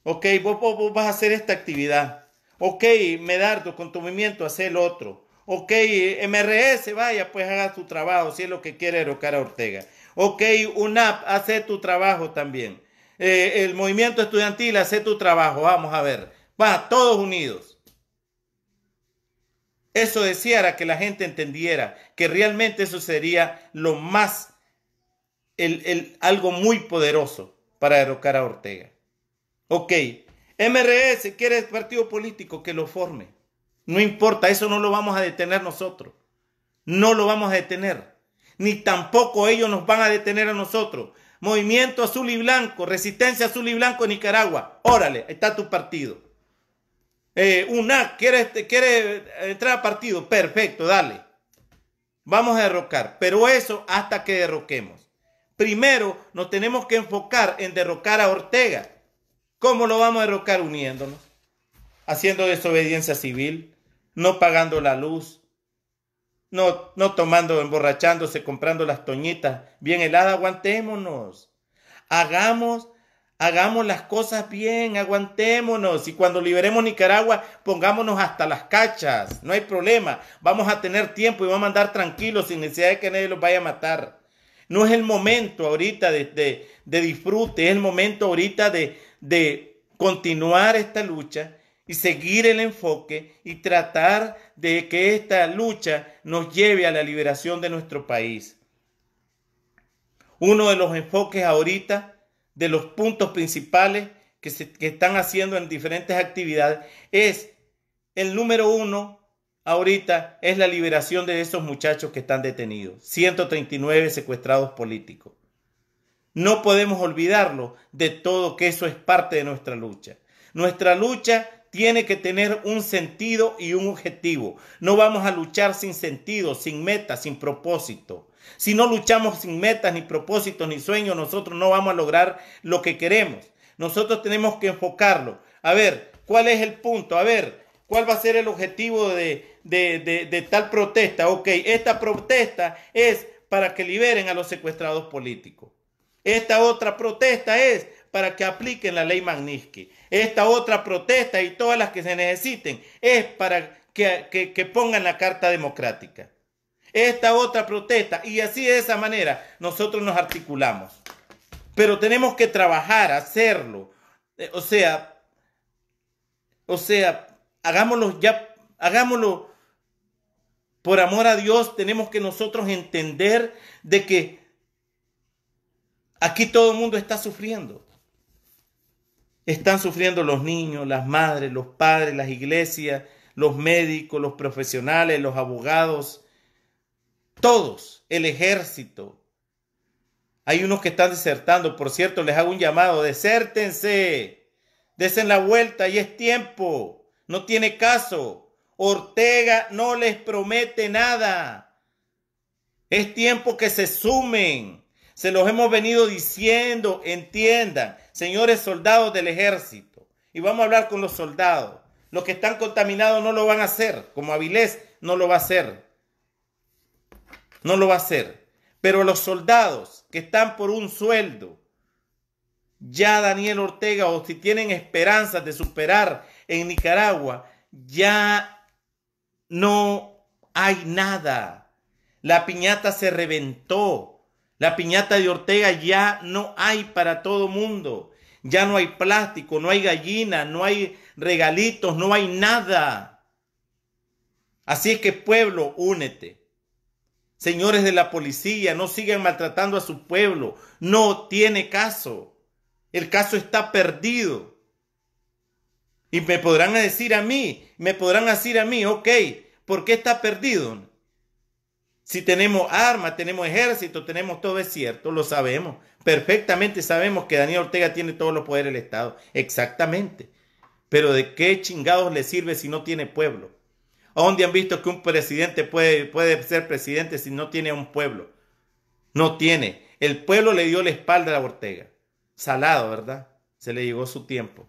Ok, vos, vas a hacer esta actividad. Ok, Medardo, con tu movimiento, hace el otro. Ok, MRS, vaya, pues haga tu trabajo, si es lo que quiere erocar a Ortega. Ok, UNAP, hace tu trabajo también. Eh, el movimiento estudiantil, hace tu trabajo, vamos a ver. Va, todos unidos. Eso decía era que la gente entendiera, que realmente eso sería lo más, el, algo muy poderoso para erocar a Ortega. Ok, MRS quiere partido político que lo forme. No importa, eso no lo vamos a detener nosotros. No lo vamos a detener. Ni tampoco ellos nos van a detener a nosotros. Movimiento Azul y Blanco, Resistencia Azul y Blanco en Nicaragua. Órale, está tu partido. Eh, UNAC, quiere eh, entrar a partido? Perfecto, dale. Vamos a derrocar, pero eso hasta que derroquemos. Primero nos tenemos que enfocar en derrocar a Ortega. ¿Cómo lo vamos a derrocar? Uniéndonos, haciendo desobediencia civil, no pagando la luz, no, no tomando, emborrachándose, comprando las toñitas bien heladas. Aguantémonos. Hagamos Hagamos las cosas bien, aguantémonos y cuando liberemos Nicaragua pongámonos hasta las cachas, no hay problema, vamos a tener tiempo y vamos a andar tranquilos sin necesidad de que nadie los vaya a matar. No es el momento ahorita de, de disfrute, es el momento ahorita de, de continuar esta lucha y seguir el enfoque y tratar de que esta lucha nos lleve a la liberación de nuestro país. Uno de los enfoques ahorita, de los puntos principales que, se, están haciendo en diferentes actividades, es el número uno ahorita es la liberación de esos muchachos que están detenidos, 139 secuestrados políticos. No podemos olvidarlo de todo que eso es parte de nuestra lucha. Nuestra lucha tiene que tener un sentido y un objetivo. No vamos a luchar sin sentido, sin meta, sin propósito. Si no luchamos sin metas, ni propósitos, ni sueños, nosotros no vamos a lograr lo que queremos. Nosotros tenemos que enfocarlo. A ver, ¿cuál es el punto? A ver, ¿cuál va a ser el objetivo de, de tal protesta? Ok, esta protesta es para que liberen a los secuestrados políticos. Esta otra protesta es para que apliquen la ley Magnitsky. Esta otra protesta y todas las que se necesiten es para que, pongan la Carta Democrática. Esta otra protesta. Y así de esa manera nosotros nos articulamos. Pero tenemos que trabajar, hacerlo. Eh, o sea, o sea, hagámoslo ya, hagámoslo por amor a Dios. Tenemos que nosotros entender de que Aquí todo el mundo está sufriendo. Están sufriendo los niños, las madres, los padres, las iglesias, los médicos, los profesionales, los abogados, todos, el ejército. Hay unos que están desertando, por cierto, les hago un llamado, desértense, desen la vuelta, y es tiempo, no tiene caso. Ortega no les promete nada. Es tiempo que se sumen se los hemos venido diciendo, entiendan, señores soldados del ejército. Y vamos a hablar con los soldados. Los que están contaminados no lo van a hacer, como Avilés no lo va a hacer. No lo va a hacer. Pero los soldados que están por un sueldo, ya Daniel Ortega, o si tienen esperanzas de superar en Nicaragua, ya no hay nada. La piñata se reventó. La piñata de Ortega ya no hay para todo mundo. Ya no hay plástico, no hay gallina, no hay regalitos, no hay nada. Así es que pueblo, únete. Señores de la policía, no sigan maltratando a su pueblo. No tiene caso. El caso está perdido. Y me podrán decir a mí, me podrán decir a mí, ok, ¿por qué está perdido? Si tenemos armas, tenemos ejército, tenemos todo, es cierto, lo sabemos. Perfectamente sabemos que Daniel Ortega tiene todos los poderes del Estado. Exactamente. Pero ¿de qué chingados le sirve si no tiene pueblo? ¿A dónde han visto que un presidente puede, puede ser presidente si no tiene un pueblo? No tiene. El pueblo le dio la espalda a Ortega. Salado, ¿verdad? Se le llegó su tiempo.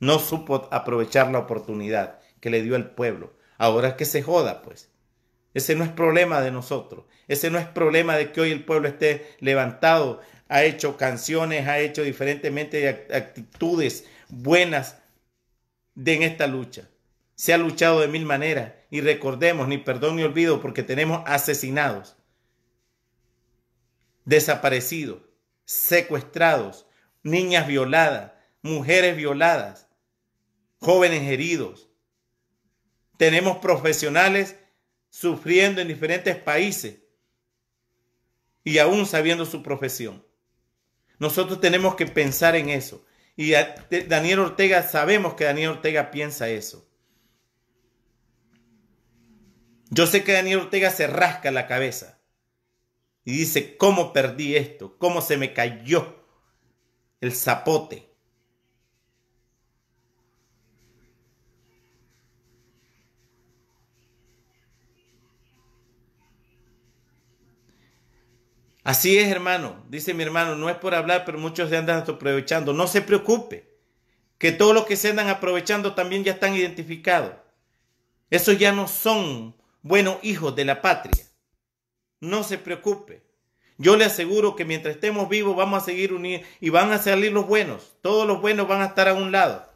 No supo aprovechar la oportunidad que le dio el pueblo. Ahora que se joda, pues. Ese no es problema de nosotros. Ese no es problema de que hoy el pueblo esté levantado. Ha hecho canciones, ha hecho diferentemente actitudes buenas en esta lucha. Se ha luchado de mil maneras. Y recordemos, ni perdón ni olvido, porque tenemos asesinados, desaparecidos, secuestrados, niñas violadas, mujeres violadas, jóvenes heridos. Tenemos profesionales sufriendo en diferentes países y aún sabiendo su profesión. Nosotros tenemos que pensar en eso. Y Daniel Ortega, sabemos que Daniel Ortega piensa eso. Yo sé que Daniel Ortega se rasca la cabeza y dice, ¿cómo perdí esto? ¿Cómo se me cayó el zapote? Así es, hermano. Dice mi hermano, no es por hablar, pero muchos se andan aprovechando. No se preocupe, que todos los que se andan aprovechando también ya están identificados. Esos ya no son buenos hijos de la patria. No se preocupe. Yo le aseguro que mientras estemos vivos vamos a seguir unidos y van a salir los buenos. Todos los buenos van a estar a un lado.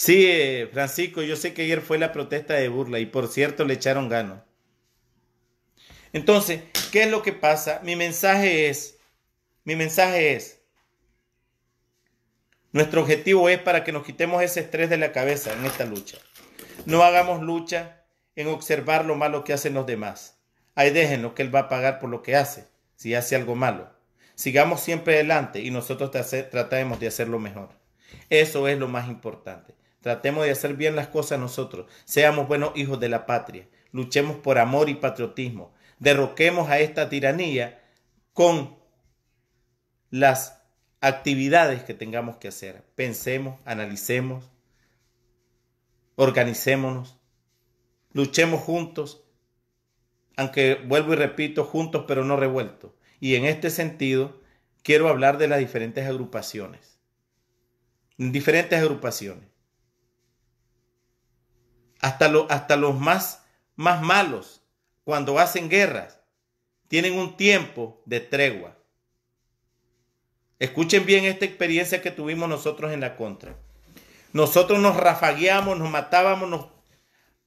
Sí, Francisco, yo sé que ayer fue la protesta de burla y por cierto le echaron gano. Entonces, ¿qué es lo que pasa? Mi mensaje es, mi mensaje es, nuestro objetivo es para que nos quitemos ese estrés de la cabeza en esta lucha. No hagamos lucha en observar lo malo que hacen los demás. Ahí déjenlo que él va a pagar por lo que hace, si hace algo malo. Sigamos siempre adelante y nosotros trataremos de hacerlo mejor. Eso es lo más importante. Tratemos de hacer bien las cosas nosotros. Seamos buenos hijos de la patria. Luchemos por amor y patriotismo. Derroquemos a esta tiranía con las actividades que tengamos que hacer. Pensemos, analicemos, organicémonos, luchemos juntos, aunque vuelvo y repito, juntos pero no revueltos. Y en este sentido, quiero hablar de las diferentes agrupaciones. Diferentes agrupaciones hasta, hasta los más, más malos, cuando hacen guerras, tienen un tiempo de tregua. Escuchen bien esta experiencia que tuvimos nosotros en la contra. Nosotros nos rafagueamos, nos matábamos, nos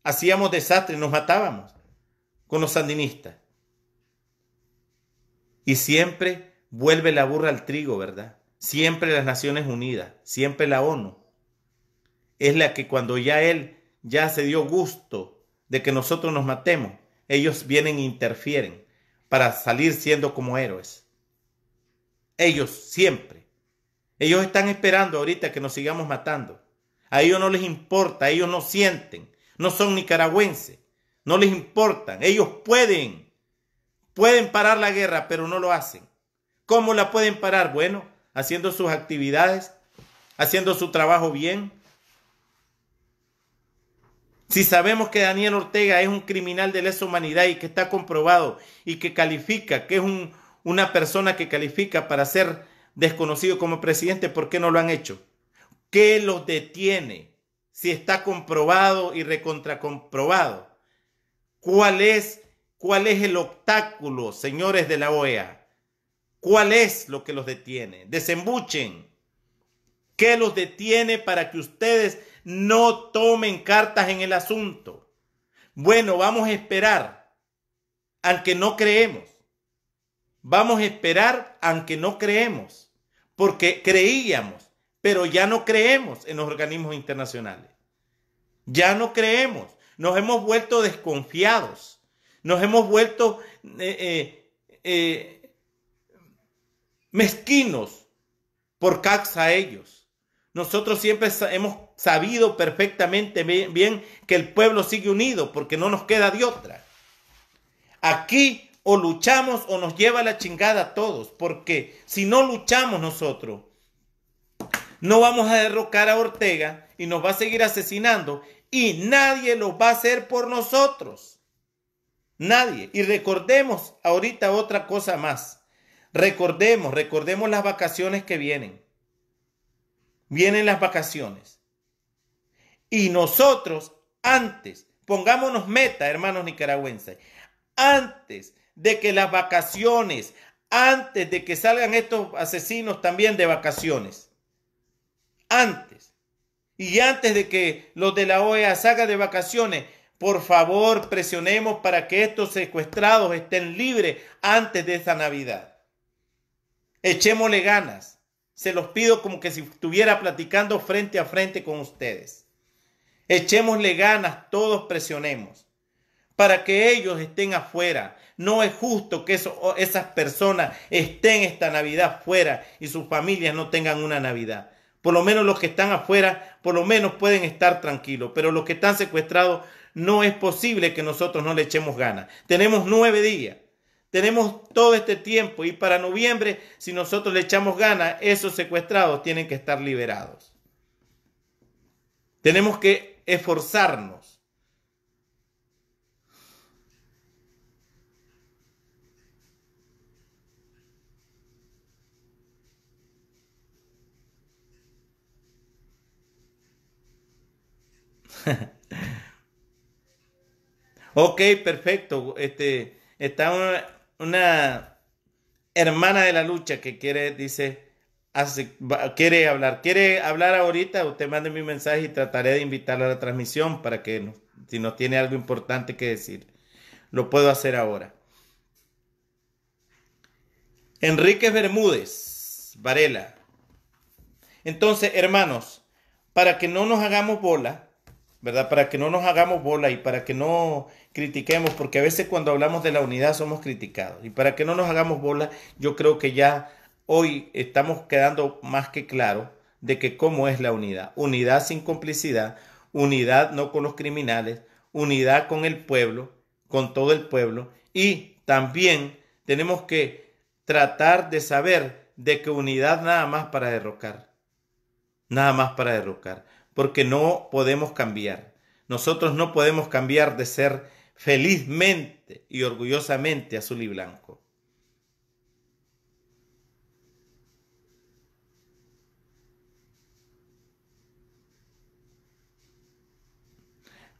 hacíamos desastres, nos matábamos con los sandinistas. Y siempre vuelve la burra al trigo, ¿verdad? Siempre las Naciones Unidas, siempre la ONU. Es la que cuando ya él ya se dio gusto de que nosotros nos matemos, ellos vienen e interfieren para salir siendo como héroes. Ellos siempre. Ellos están esperando ahorita que nos sigamos matando. A ellos no les importa, ellos no sienten, no son nicaragüenses, no les importan. Ellos pueden, pueden parar la guerra, pero no lo hacen. ¿Cómo la pueden parar? Bueno, haciendo sus actividades, haciendo su trabajo bien, si sabemos que Daniel Ortega es un criminal de lesa humanidad y que está comprobado y que califica, que es una persona que califica para ser desconocido como presidente, ¿por qué no lo han hecho? ¿Qué los detiene si está comprobado y recontracomprobado? ¿Cuál es, ¿Cuál es el obstáculo, señores de la OEA? ¿Cuál es lo que los detiene? Desembuchen. ¿Qué los detiene para que ustedes no tomen cartas en el asunto. Bueno, vamos a esperar, aunque no creemos. Vamos a esperar, aunque no creemos, porque creíamos, pero ya no creemos en los organismos internacionales. Ya no creemos, nos hemos vuelto desconfiados, nos hemos vuelto eh, eh, eh, mezquinos por causa a ellos. Nosotros siempre hemos sabido perfectamente bien que el pueblo sigue unido porque no nos queda de otra. Aquí o luchamos o nos lleva la chingada a todos, porque si no luchamos nosotros, no vamos a derrocar a Ortega y nos va a seguir asesinando y nadie lo va a hacer por nosotros. Nadie. Y recordemos ahorita otra cosa más. Recordemos, recordemos las vacaciones que vienen. Vienen las vacaciones. Y nosotros antes, pongámonos meta, hermanos nicaragüenses, antes de que las vacaciones, antes de que salgan estos asesinos también de vacaciones, antes, y antes de que los de la OEA salgan de vacaciones, por favor presionemos para que estos secuestrados estén libres antes de esa Navidad. Echémosle ganas. Se los pido como que si estuviera platicando frente a frente con ustedes. Echémosle ganas, todos presionemos, para que ellos estén afuera. No es justo que esas personas estén esta Navidad afuera y sus familias no tengan una Navidad. Por lo menos los que están afuera, por lo menos pueden estar tranquilos, pero los que están secuestrados, no es posible que nosotros no le echemos ganas. Tenemos nueve días. Tenemos todo este tiempo y para noviembre, si nosotros le echamos ganas, esos secuestrados tienen que estar liberados. Tenemos que esforzarnos. ok, perfecto. Este, está una hermana de la lucha que quiere, dice, quiere hablar, quiere hablar ahorita, usted mande mi mensaje y trataré de invitarla a la transmisión para que si nos tiene algo importante que decir, lo puedo hacer ahora. Enrique Bermúdez, Varela. Entonces, hermanos, para que no nos hagamos bola, ¿verdad? Para que no nos hagamos bola y para que no critiquemos, porque a veces cuando hablamos de la unidad somos criticados. Y para que no nos hagamos bola, yo creo que ya hoy estamos quedando más que claro de que cómo es la unidad. Unidad sin complicidad, unidad no con los criminales, unidad con el pueblo, con todo el pueblo. Y también tenemos que tratar de saber de que unidad nada más para derrocar. Nada más para derrocar. Porque no podemos cambiar. Nosotros no podemos cambiar de ser felizmente y orgullosamente azul y blanco.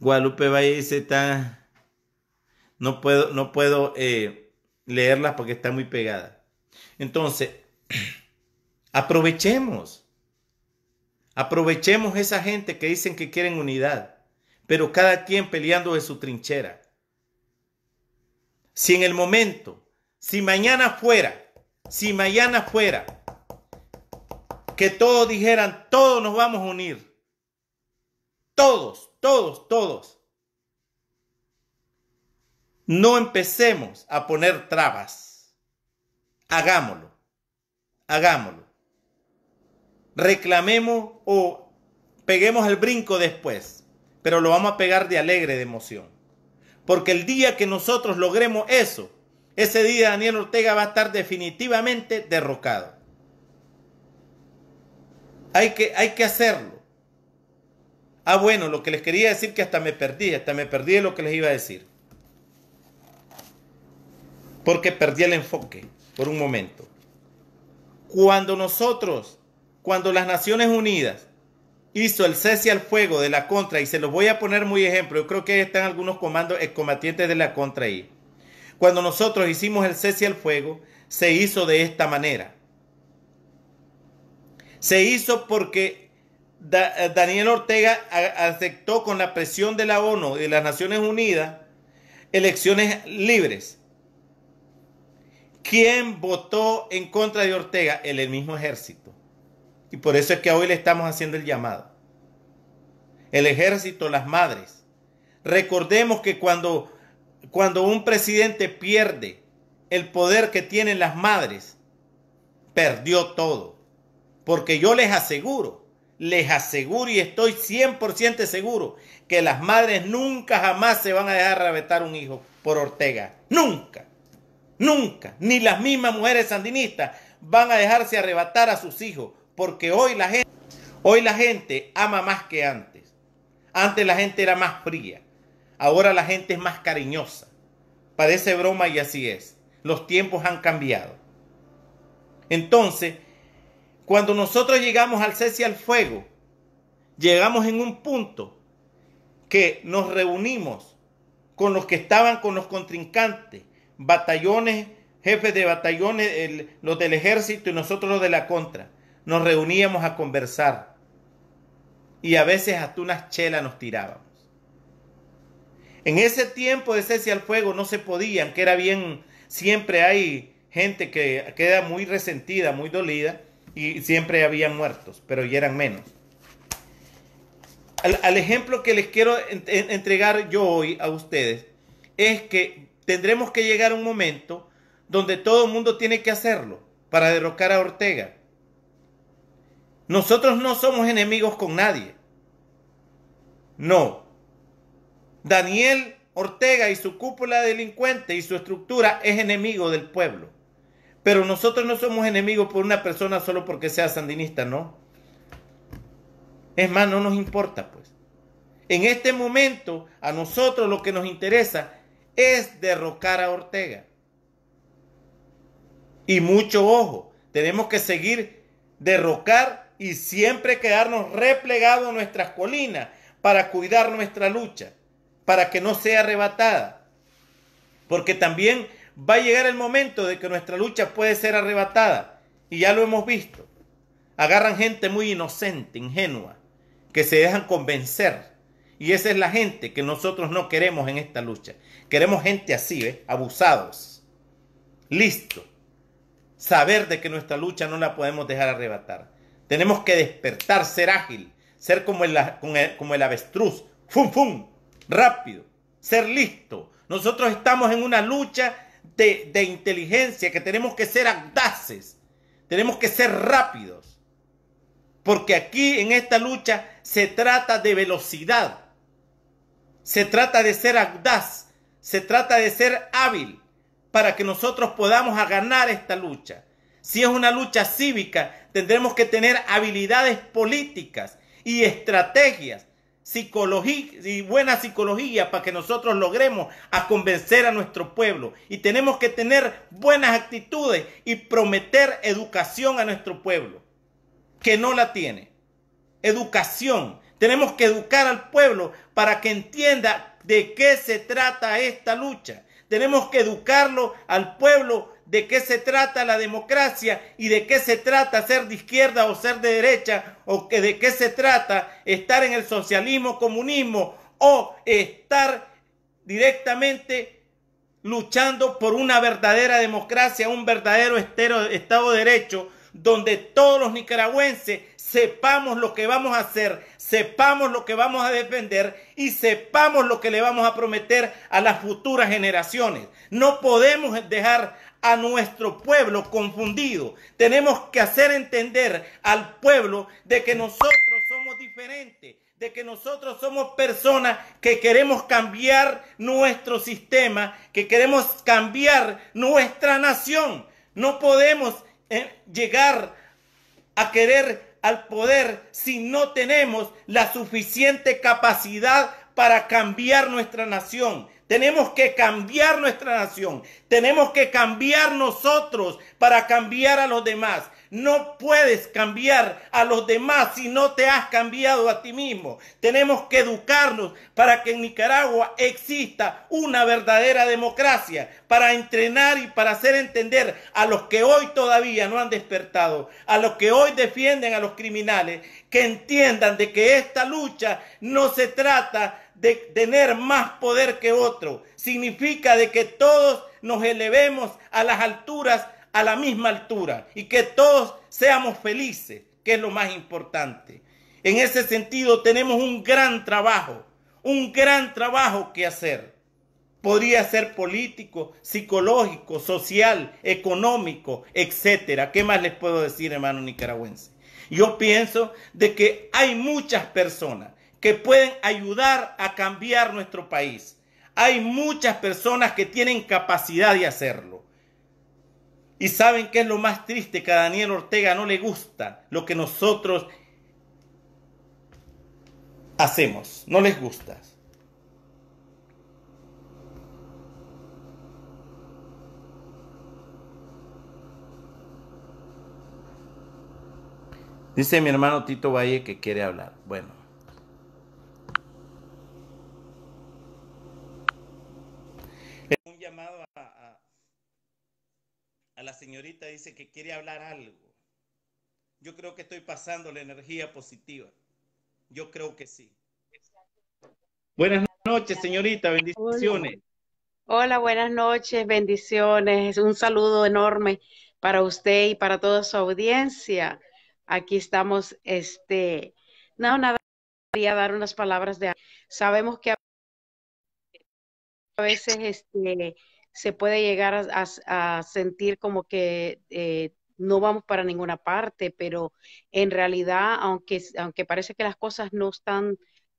Guadalupe Valle está. No puedo, no puedo eh, porque está muy pegada. Entonces, aprovechemos. Aprovechemos esa gente que dicen que quieren unidad, pero cada quien peleando de su trinchera. Si en el momento, si mañana fuera, si mañana fuera, que todos dijeran, todos nos vamos a unir todos, todos, todos. No empecemos a poner trabas. Hagámoslo. Hagámoslo. Reclamemos o peguemos el brinco después, pero lo vamos a pegar de alegre, de emoción. Porque el día que nosotros logremos eso, ese día Daniel Ortega va a estar definitivamente derrocado. Hay que, hay que hacerlo. Ah, bueno, lo que les quería decir que hasta me perdí, hasta me perdí de lo que les iba a decir. Porque perdí el enfoque por un momento. Cuando nosotros, cuando las Naciones Unidas hizo el cese al fuego de la contra, y se los voy a poner muy ejemplo, yo creo que están algunos comandos excombatientes eh, de la contra ahí. Cuando nosotros hicimos el cese al fuego, se hizo de esta manera. Se hizo porque eh, Daniel Ortega aceptó con la presión de la ONU y de las Naciones Unidas elecciones libres. ¿Quién votó en contra de Ortega? El, el mismo ejército. Y por eso es que hoy le estamos haciendo el llamado. El ejército, las madres. Recordemos que cuando, cuando un presidente pierde el poder que tienen las madres, perdió todo. Porque yo les aseguro les aseguro y estoy 100% seguro que las madres nunca jamás se van a dejar arrebatar un hijo por Ortega. Nunca. Nunca. Ni las mismas mujeres sandinistas van a dejarse arrebatar a sus hijos porque hoy la gente, hoy la gente ama más que antes. Antes la gente era más fría. Ahora la gente es más cariñosa. Parece broma y así es. Los tiempos han cambiado. Entonces, cuando nosotros llegamos al cese al fuego, llegamos en un punto que nos reunimos con los que estaban con los contrincantes, batallones, jefes de batallones, los del ejército y nosotros los de la contra. Nos reuníamos a conversar y a veces hasta unas chelas nos tirábamos. En ese tiempo de cese al fuego no se podían, que era bien, siempre hay gente que queda muy resentida, muy dolida, y siempre había muertos, pero ya eran menos. Al, ejemplo que les quiero entregar yo hoy a ustedes es que tendremos que llegar a un momento donde todo el mundo tiene que hacerlo para derrocar a Ortega. Nosotros no somos enemigos con nadie. No. Daniel Ortega y su cúpula delincuente y su estructura es enemigo del pueblo. Pero nosotros no somos enemigos por una persona solo porque sea sandinista, no. Es más, no nos importa, pues. En este momento, a nosotros lo que nos interesa es derrocar a Ortega. Y mucho ojo, tenemos que seguir derrocar y siempre quedarnos replegados en nuestras colinas para cuidar nuestra lucha, para que no sea arrebatada. Porque también va a llegar el momento de que nuestra lucha puede ser arrebatada. Y ya lo hemos visto. Agarran gente muy inocente, ingenua, que se dejan convencer. Y esa es la gente que nosotros no queremos en esta lucha. Queremos gente así, ¿eh? Abusados. Listo. Saber de que nuestra lucha no la podemos dejar arrebatar. Tenemos que despertar, ser ágil, ser como el, como el avestruz. ¡Fum, fum! Rápido. Ser listo. Nosotros estamos en una lucha de, inteligencia, que tenemos que ser audaces, tenemos que ser rápidos. Porque aquí en esta lucha se trata de velocidad, se trata de ser audaz, se trata de ser hábil para que nosotros podamos ganar esta lucha. Si es una lucha cívica, tendremos que tener habilidades políticas y estrategias psicología y buena psicología para que nosotros logremos a convencer a nuestro pueblo. Y tenemos que tener buenas actitudes y prometer educación a nuestro pueblo, que no la tiene. Educación. Tenemos que educar al pueblo para que entienda de qué se trata esta lucha. Tenemos que educarlo al pueblo de qué se trata la democracia y de qué se trata ser de izquierda o ser de derecha o que de qué se trata estar en el socialismo, comunismo o estar directamente luchando por una verdadera democracia, un verdadero Estado de Derecho, donde todos los nicaragüenses sepamos lo que vamos a hacer, sepamos lo que vamos a defender y sepamos lo que le vamos a prometer a las futuras generaciones. No podemos dejar a nuestro pueblo confundido. Tenemos que hacer entender al pueblo de que nosotros somos diferentes, de que nosotros somos personas que queremos cambiar nuestro sistema, que queremos cambiar nuestra nación. No podemos eh, llegar a querer al poder si no tenemos la suficiente capacidad para cambiar nuestra nación. Tenemos que cambiar nuestra nación. Tenemos que cambiar nosotros para cambiar a los demás. No puedes cambiar a los demás si no te has cambiado a ti mismo. Tenemos que educarnos para que en Nicaragua exista una verdadera democracia, para entrenar y para hacer entender a los que hoy todavía no han despertado, a los que hoy defienden a los criminales, que entiendan de que esta lucha no se trata de tener más poder que otro. Significa de que todos nos elevemos a las alturas, a la misma altura, y que todos seamos felices, que es lo más importante. En ese sentido tenemos un gran trabajo, un gran trabajo que hacer. Podría ser político, psicológico, social, económico, etcétera. ¿Qué más les puedo decir, hermano nicaragüense? Yo pienso de que hay muchas personas que pueden ayudar a cambiar nuestro país. Hay muchas personas que tienen capacidad de hacerlo. Y saben que es lo más triste que a Daniel Ortega no le gusta lo que nosotros hacemos. No les gusta. Dice mi hermano Tito Valle que quiere hablar. Bueno. la señorita dice que quiere hablar algo. Yo creo que estoy pasando la energía positiva. Yo creo que sí. Buenas noches, señorita. Bendiciones. Hola, buenas noches. Bendiciones. Un saludo enorme para usted y para toda su audiencia. Aquí estamos, este, no, nada, quería dar unas palabras de... Sabemos que a veces este, se puede llegar a, sentir como que eh, no vamos para ninguna parte, pero en realidad, aunque, aunque parece que las cosas no están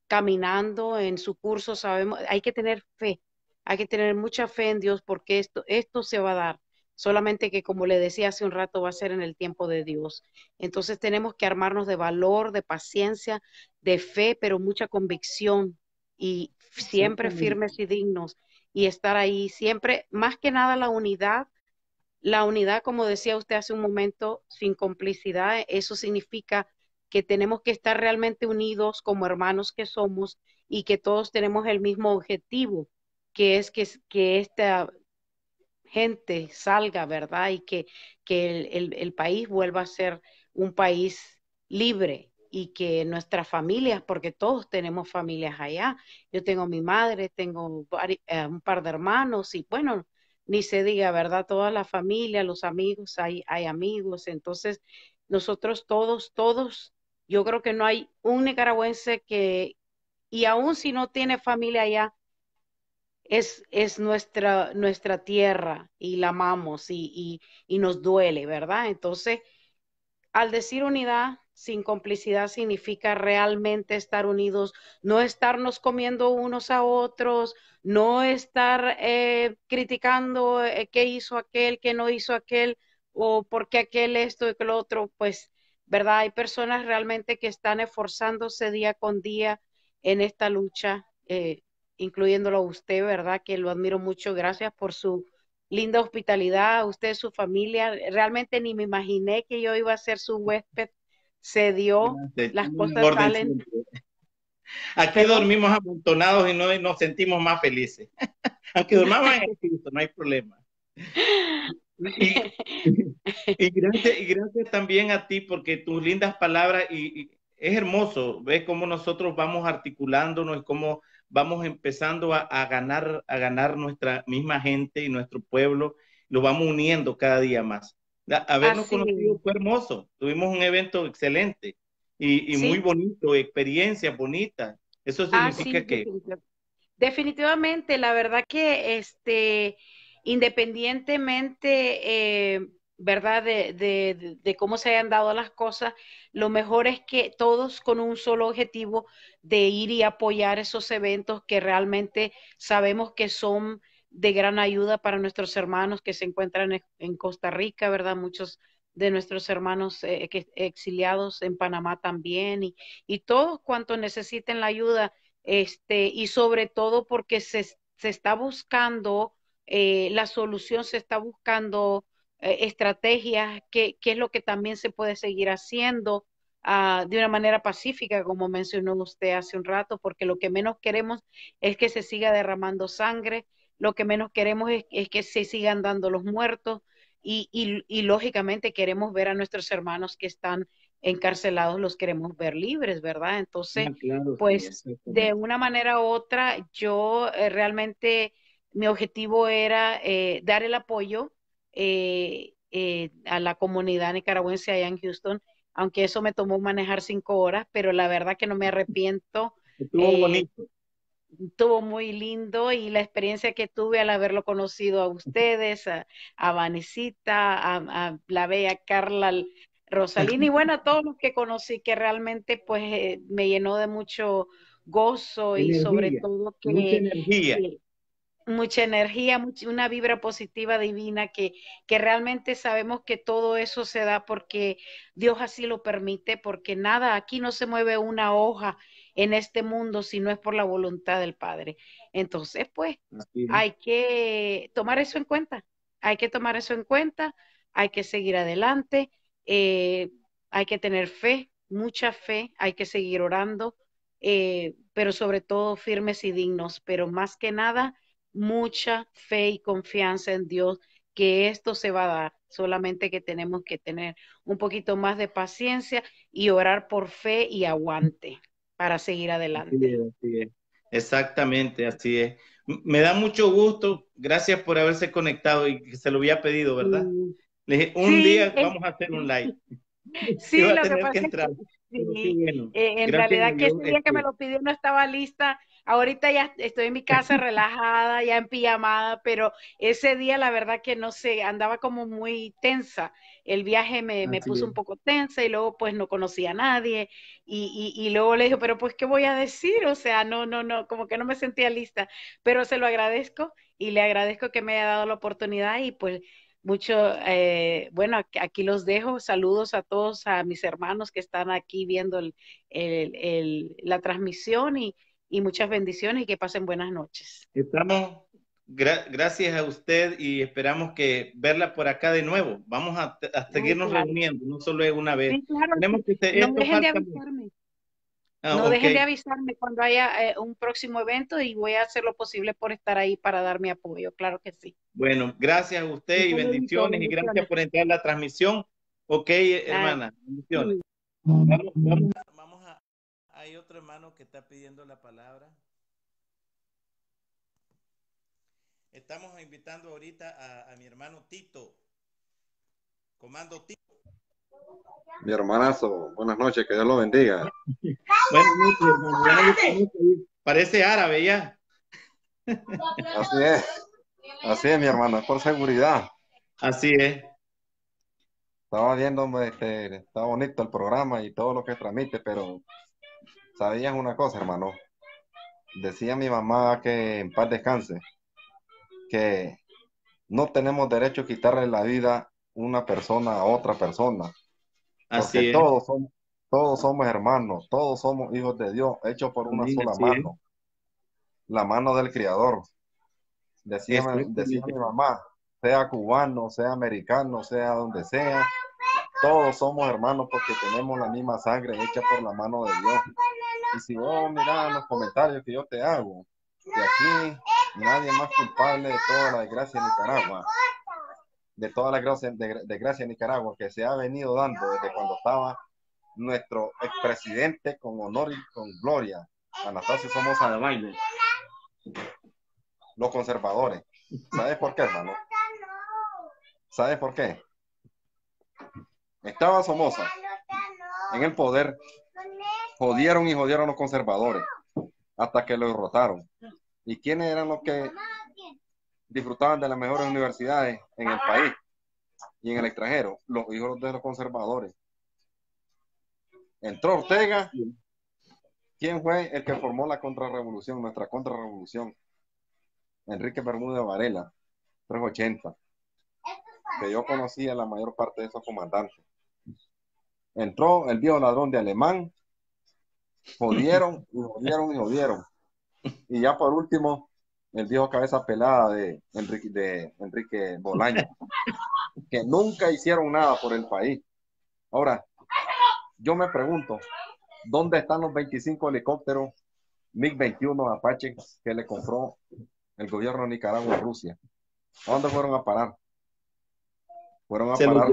caminando en su curso, sabemos, hay que tener fe, hay que tener mucha fe en Dios porque esto, esto se va a dar. Solamente que, como le decía hace un rato, va a ser en el tiempo de Dios. Entonces tenemos que armarnos de valor, de paciencia, de fe, pero mucha convicción y siempre firmes y dignos y estar ahí siempre, más que nada la unidad, la unidad, como decía usted hace un momento, sin complicidad, e-, eso significa que tenemos que estar realmente unidos como hermanos que somos y que todos tenemos el mismo objetivo, que es que, que esta gente salga, ¿verdad? Y que, que el país vuelva a ser un país libre, y que nuestras familias, porque todos tenemos familias allá, yo tengo mi madre, tengo eh, un par de hermanos y bueno, ni se diga, ¿verdad? Toda la familia, los amigos, hay, hay amigos, entonces nosotros todos, todos, yo creo que no hay un nicaragüense que, y aún si no tiene familia allá, es, es nuestra, nuestra tierra y la amamos y, y, y nos duele, ¿verdad? Entonces, al decir unidad, sin complicidad significa realmente estar unidos, no estarnos comiendo unos a otros, no estar eh, criticando eh, qué hizo aquel, qué no hizo aquel, o por qué aquel esto y lo otro, pues, ¿verdad? Hay personas realmente que están esforzándose día con día en esta lucha, eh, incluyéndolo a usted, ¿verdad? Que lo admiro mucho. Gracias por su linda hospitalidad, usted, su familia. Realmente ni me imaginé que yo iba a ser su huésped se dio, las cosas salen. Aquí dormimos amontonados y, no, nos sentimos más felices. Aunque dormamos en el no hay problema. Y, gracias, y, gracias, también a ti porque tus lindas palabras y, es hermoso, ver cómo nosotros vamos articulándonos cómo vamos empezando a, a, ganar a ganar nuestra misma gente y nuestro pueblo, lo vamos uniendo cada día más habernos conocido fue hermoso. Tuvimos un evento excelente y, muy bonito, experiencia bonita. Eso significa que... Definitivamente, la verdad que este, independientemente... Eh, ¿verdad? de, cómo se hayan dado las cosas, lo mejor es que todos con un solo objetivo de ir y apoyar esos eventos que realmente sabemos que son de gran ayuda para nuestros hermanos que se encuentran en Costa Rica, ¿verdad? Muchos de nuestros hermanos eh, exiliados en Panamá también y, y todos cuantos necesiten la ayuda, este, y sobre todo porque se, se está buscando eh, la solución, se está buscando eh, estrategias, que, es lo que también se puede seguir haciendo ah, de una manera pacífica, como mencionó usted hace un rato, porque lo que menos queremos es que se siga derramando sangre, lo que menos queremos es, que se sigan dando los muertos y, lógicamente queremos ver a nuestros hermanos que están encarcelados, los queremos ver libres, ¿verdad? Entonces, ah, pues de una manera u otra, yo eh, realmente mi objetivo era eh, dar el apoyo eh, a la comunidad nicaragüense allá en Houston, aunque eso me tomó manejar cinco horas, pero la verdad que no me arrepiento. bonito estuvo muy lindo y la experiencia que tuve al haberlo conocido a ustedes, a, a Vanesita, a, la bella Carla Rosalina y bueno, a todos los que conocí que realmente pues eh, me llenó de mucho gozo y sobre todo que... Mucha energía. mucha energía, una vibra positiva divina que, que realmente sabemos que todo eso se da porque Dios así lo permite, porque nada, aquí no se mueve una hoja, en este mundo si no es por la voluntad del Padre. Entonces, pues, hay que tomar eso en cuenta, hay que tomar eso en cuenta, hay que seguir adelante, eh, hay que tener fe, mucha fe, hay que seguir orando, eh, pero sobre todo firmes y dignos, pero más que nada, mucha fe y confianza en Dios que esto se va a dar, solamente que tenemos que tener un poquito más de paciencia y orar por fe y aguante para seguir adelante. exactamente, así es. Me da mucho gusto, gracias por haberse conectado y que se lo había pedido, ¿verdad? un día vamos a hacer un live. Sí, lo que pasa es que, eh, en realidad que ese día que me este lo pidió no estaba lista Ahorita ya estoy en mi casa relajada, ya en pijamada, pero ese día la verdad que no sé, andaba como muy tensa. El viaje me, me puso un poco tensa y luego pues no conocía a nadie y, y, y, luego le dije, pero pues ¿qué voy a decir? O sea, no, no, no, como que no me sentía lista, pero se lo agradezco y le agradezco que me haya dado la oportunidad y pues mucho, eh, bueno, aquí los dejo, saludos a todos, a mis hermanos que están aquí viendo la transmisión y, y muchas bendiciones y que pasen buenas noches. Estamos, gracias a usted y esperamos que verla por acá de nuevo. Vamos a, seguirnos reuniendo, no solo es una vez. Tenemos que no dejen de avisarme. Ah, no dejen de avisarme cuando haya eh, un próximo evento y voy a hacer lo posible por estar ahí para dar mi apoyo, claro que sí. Bueno, gracias a usted y, bendiciones, y gracias por entrar en la transmisión. Ok, hermana, bendiciones hay otro hermano que está pidiendo la palabra. Estamos invitando ahorita a, mi hermano Tito. Comando Tito. Mi hermanazo, buenas noches, que Dios lo bendiga. Parece árabe ya. Así es. Así es, mi hermano, por seguridad. Así es. Estaba viendo, este, está bonito el programa y todo lo que transmite, pero ¿Sabías una cosa, hermano? Decía mi mamá que en paz descanse, que no tenemos derecho a quitarle la vida una persona a otra persona. porque Todos somos, todos somos hermanos, todos somos hijos de Dios, hechos por una sola mano. La mano del Criador. Decía, decía mi mamá, sea cubano, sea americano, sea donde sea, todos somos hermanos porque tenemos la misma sangre hecha por la mano de Dios. Y si vos mirás los comentarios que yo te hago, que aquí nadie más culpable de toda la desgracia de Nicaragua, de toda la desgracia de Nicaragua que se ha venido dando desde cuando estaba nuestro expresidente con honor y con gloria, Anastasio Somoza de Baile, los conservadores. ¿Sabes por qué, hermano? ¿Sabes por qué? Estaba Somoza en el poder jodieron y jodieron los conservadores hasta que lo derrotaron. ¿Y quiénes eran los que disfrutaban de las mejores universidades en el país y en el extranjero? Los hijos de los conservadores. Entró Ortega. ¿Quién fue el que formó la contrarrevolución, nuestra contrarrevolución? Enrique Bermúdez Varela, 380. Que yo conocía la mayor parte de esos comandantes. Entró el viejo ladrón de Alemán, jodieron y jodieron y jodieron. Y ya por último, el viejo cabeza pelada de Enrique, de Enrique Bolaño, que nunca hicieron nada por el país. Ahora, yo me pregunto, ¿dónde están los 25 helicópteros MiG-21 Apache que le compró el gobierno de Nicaragua a Rusia? ¿A dónde fueron a parar? Fueron a Se parar.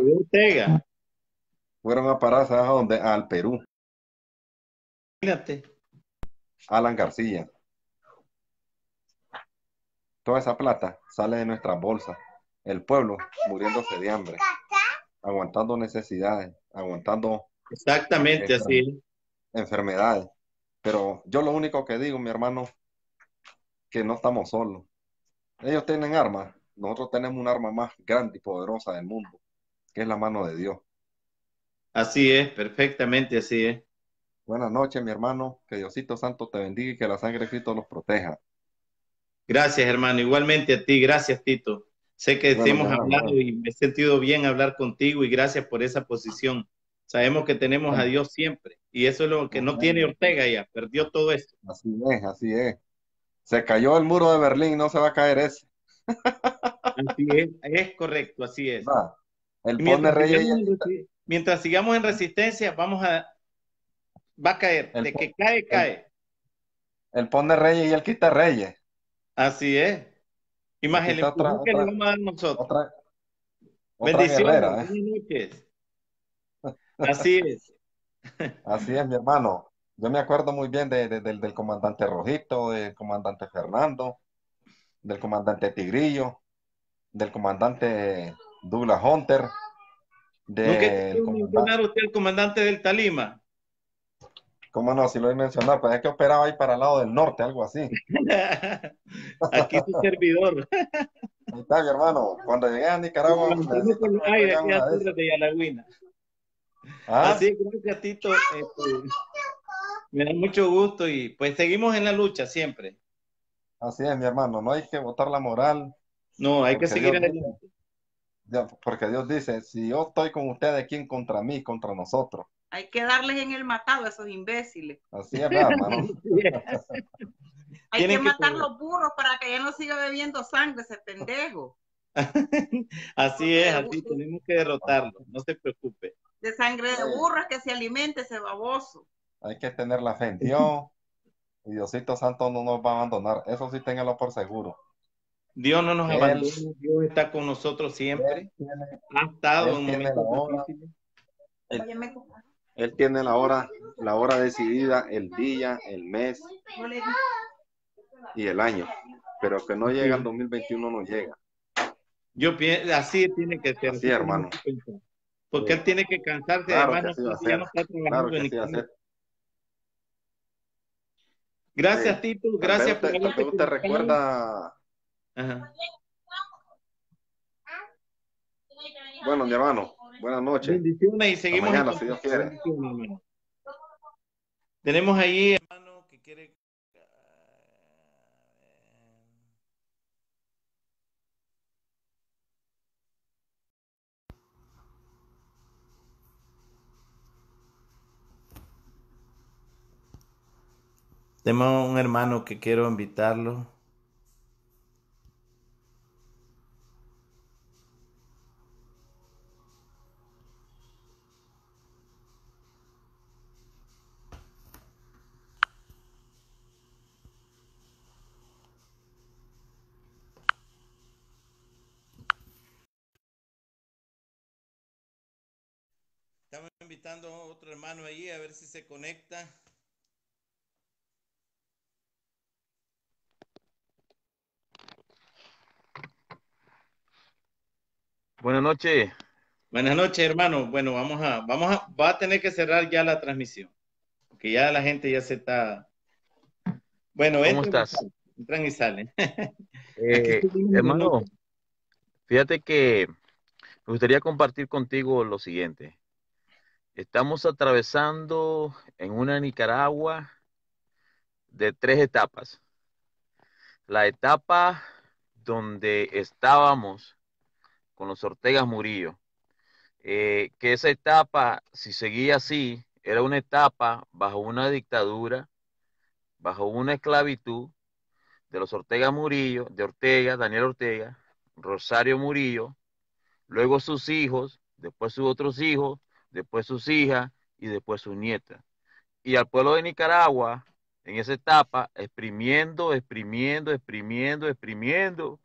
Fueron a parar, dónde? Al Perú. Alan García. Toda esa plata sale de nuestras bolsas. El pueblo muriéndose de hambre, aguantando necesidades, aguantando. Exactamente así. Enfermedades. Pero yo lo único que digo, mi hermano, que no estamos solos. Ellos tienen armas. Nosotros tenemos un arma más grande y poderosa del mundo, que es la mano de Dios. Así es, perfectamente así es. Buenas noches, mi hermano. Que Diosito Santo te bendiga y que la sangre de Cristo los proteja. Gracias, hermano. Igualmente a ti. Gracias, Tito. Sé que hemos hablado y me he sentido bien hablar contigo y gracias por esa posición. Sabemos que tenemos a Dios siempre y eso es lo que no tiene Ortega ya. Perdió todo eso. Así es, así es. Se cayó el muro de Berlín, no se va a caer ese. así es, es correcto, así es. El rey. mientras sigamos en resistencia, vamos a va a caer. de que cae, cae. El, pone reyes y el quita reyes. Así es. Imagínense. otra, que nosotros. Bendiciones. Así es. Así es, mi hermano. Yo me acuerdo muy bien de, del, comandante Rojito, del comandante Fernando, del comandante Tigrillo, del comandante Douglas Hunter. De usted comandante del Talima? ¿Cómo no? Si lo he mencionado, pues es que operaba ahí para el lado del norte, algo así. Aquí su servidor. Ahí está, mi hermano. Cuando llegué a Nicaragua... Con aquí de ¿Ah? Así ah, gracias Tito, este, me da mucho gusto y pues seguimos en la lucha siempre. Así es, mi hermano. No hay que botar la moral. No, hay que seguir en adelante. porque Dios dice, si yo estoy con ustedes, ¿quién contra mí? Contra nosotros. Hay que darles en el matado a esos imbéciles. Así es, hermano. Hay que matar los burros para que ya no siga bebiendo sangre ese pendejo. así es, así tenemos que derrotarlo, no se preocupe. De sangre de burro que se alimente ese baboso. Hay que tener la fe en Dios y Diosito Santo no nos va a abandonar, eso sí téngalo por seguro. Dios no nos abandona, Dios está con nosotros siempre. ha estado en momento difícil. Él tiene la hora, la hora decidida, el día, el mes y el año. Pero que no llega el 2021, no llega. Yo pienso, así tiene que ser. Así, hermano. Porque él tiene que cansarse de ya no está Gracias, Tito. Gracias por recuerda. Bueno, mi hermano, Buenas noches. Bendiciones y seguimos. Mañana, Tenemos ahí, hermano, que quiere. Tenemos un hermano que quiero invitarlo. otro hermano ahí a ver si se conecta. Buenas noches. Buenas noches, hermano. Bueno, vamos a, vamos a, va a tener que cerrar ya la transmisión, porque ya la gente ya se está. Bueno, ¿cómo estás? entran y salen. Eh, hermano, fíjate que me gustaría compartir contigo lo siguiente. Estamos atravesando en una Nicaragua de tres etapas. La etapa donde estábamos con los Ortegas Murillo, eh, que esa etapa, si seguía así, era una etapa bajo una dictadura, bajo una esclavitud de los Ortega Murillo, de Ortega, Daniel Ortega, Rosario Murillo, luego sus hijos, después sus otros hijos, después sus hijas y después sus nietas. Y al pueblo de Nicaragua, en esa etapa, exprimiendo, exprimiendo, exprimiendo, exprimiendo,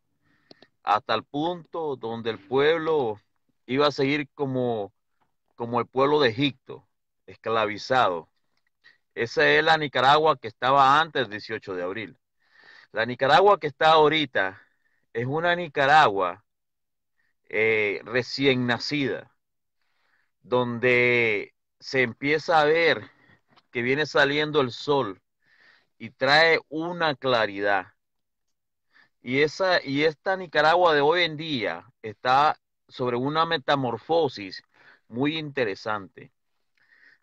hasta el punto donde el pueblo iba a seguir como, como el pueblo de Egipto, esclavizado. Esa es la Nicaragua que estaba antes del 18 de abril. La Nicaragua que está ahorita es una Nicaragua eh, recién nacida donde se empieza a ver que viene saliendo el sol y trae una claridad. Y, esa, y esta Nicaragua de hoy en día está sobre una metamorfosis muy interesante,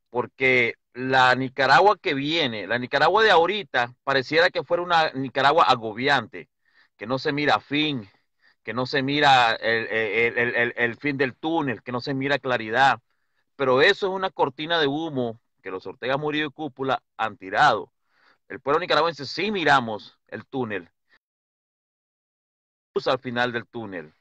porque la Nicaragua que viene, la Nicaragua de ahorita, pareciera que fuera una Nicaragua agobiante, que no se mira fin, que no se mira el, el fin del túnel, que no se mira claridad, pero eso es una cortina de humo que los Ortega Murillo y Cúpula han tirado. El pueblo nicaragüense sí miramos el túnel, al final del túnel.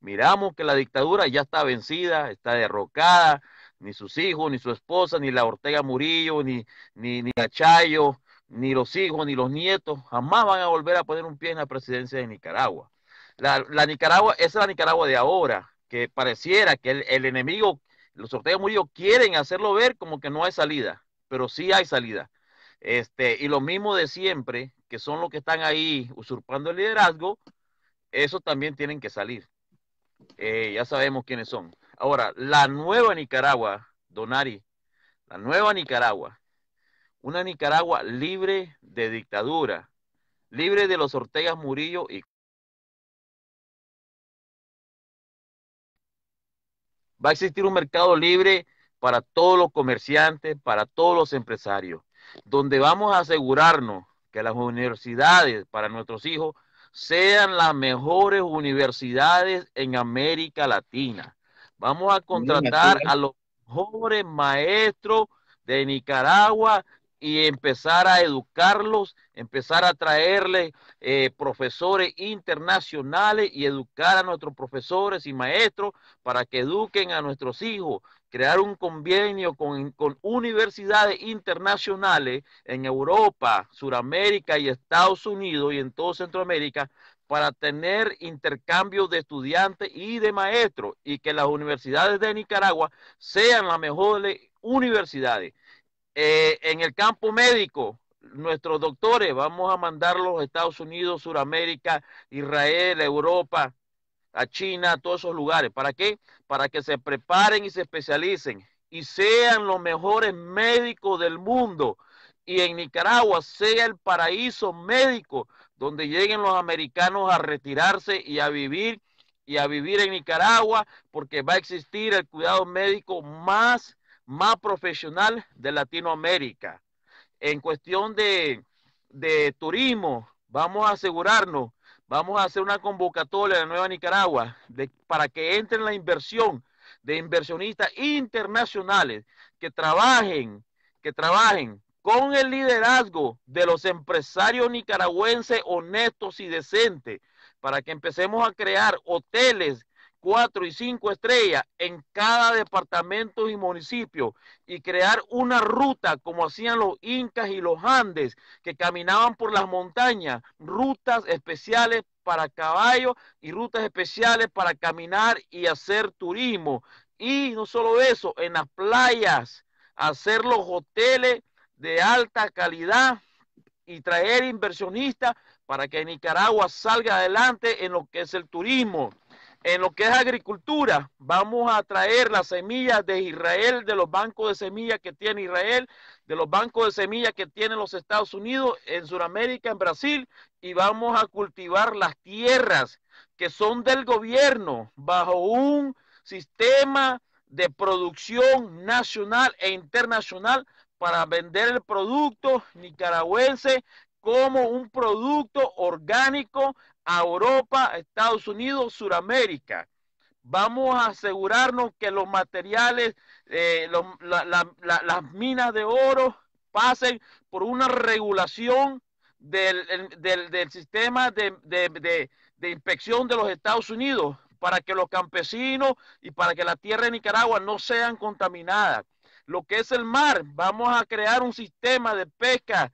Miramos que la dictadura ya está vencida, está derrocada, ni sus hijos, ni su esposa, ni la Ortega Murillo, ni, ni, ni Achayo, ni los hijos, ni los nietos, jamás van a volver a poner un pie en la presidencia de Nicaragua. La, Nicaragua, esa es la Nicaragua de ahora, que pareciera que el enemigo los Ortega Murillo quieren hacerlo ver como que no hay salida, pero sí hay salida. Este, y lo mismo de siempre, que son los que están ahí usurpando el liderazgo, esos también tienen que salir. Eh, ya sabemos quiénes son. Ahora, la nueva Nicaragua, Donari, la nueva Nicaragua, una Nicaragua libre de dictadura, libre de los Ortegas Murillo y Va a existir un mercado libre para todos los comerciantes, para todos los empresarios, donde vamos a asegurarnos que las universidades para nuestros hijos sean las mejores universidades en América Latina. Vamos a contratar a los mejores maestros de Nicaragua, y empezar a educarlos, empezar a traerles eh, profesores internacionales y educar a nuestros profesores y maestros para que eduquen a nuestros hijos, crear un convenio con, con universidades internacionales en Europa, Sudamérica y Estados Unidos y en todo Centroamérica para tener intercambios de estudiantes y de maestros y que las universidades de Nicaragua sean las mejores universidades eh, en el campo médico, nuestros doctores, vamos a mandarlos a Estados Unidos, Sudamérica, Israel, Europa, a China, a todos esos lugares. ¿Para qué? Para que se preparen y se especialicen y sean los mejores médicos del mundo. Y en Nicaragua sea el paraíso médico donde lleguen los americanos a retirarse y a vivir y a vivir en Nicaragua porque va a existir el cuidado médico más más profesional de Latinoamérica. En cuestión de, turismo, vamos a asegurarnos, vamos a hacer una convocatoria de Nueva Nicaragua para que entre en la inversión de inversionistas internacionales que trabajen, que trabajen con el liderazgo de los empresarios nicaragüenses honestos y decentes, para que empecemos a crear hoteles cuatro y cinco estrellas en cada departamento y municipio y crear una ruta como hacían los incas y los andes que caminaban por las montañas, rutas especiales para caballos y rutas especiales para caminar y hacer turismo. Y no solo eso, en las playas, hacer los hoteles de alta calidad y traer inversionistas para que Nicaragua salga adelante en lo que es el turismo en lo que es agricultura, vamos a traer las semillas de Israel, de los bancos de semillas que tiene Israel, de los bancos de semillas que tienen los Estados Unidos, en Sudamérica, en Brasil, y vamos a cultivar las tierras que son del gobierno bajo un sistema de producción nacional e internacional para vender el producto nicaragüense como un producto orgánico a Europa, Estados Unidos, Suramérica. Vamos a asegurarnos que los materiales, eh, las minas de oro pasen por una regulación del, sistema de, de inspección de los Estados Unidos para que los campesinos y para que la tierra de Nicaragua no sean contaminadas. Lo que es el mar, vamos a crear un sistema de pesca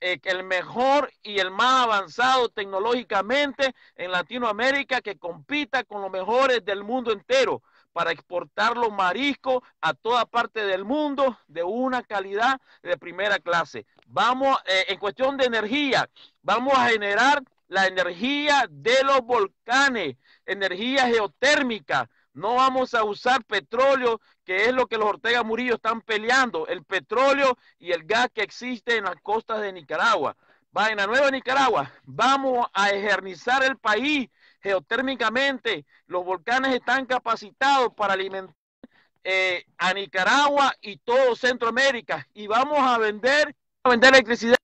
eh, el mejor y el más avanzado tecnológicamente en Latinoamérica que compita con los mejores del mundo entero para exportar los mariscos a toda parte del mundo de una calidad de primera clase. Vamos, eh, en cuestión de energía, vamos a generar la energía de los volcanes, energía geotérmica. No vamos a usar petróleo que es lo que los Ortega Murillo están peleando, el petróleo y el gas que existe en las costas de Nicaragua. la Nueva Nicaragua, vamos a ejernizar el país geotérmicamente. Los volcanes están capacitados para alimentar eh, a Nicaragua y todo Centroamérica. Y vamos a vender, a vender electricidad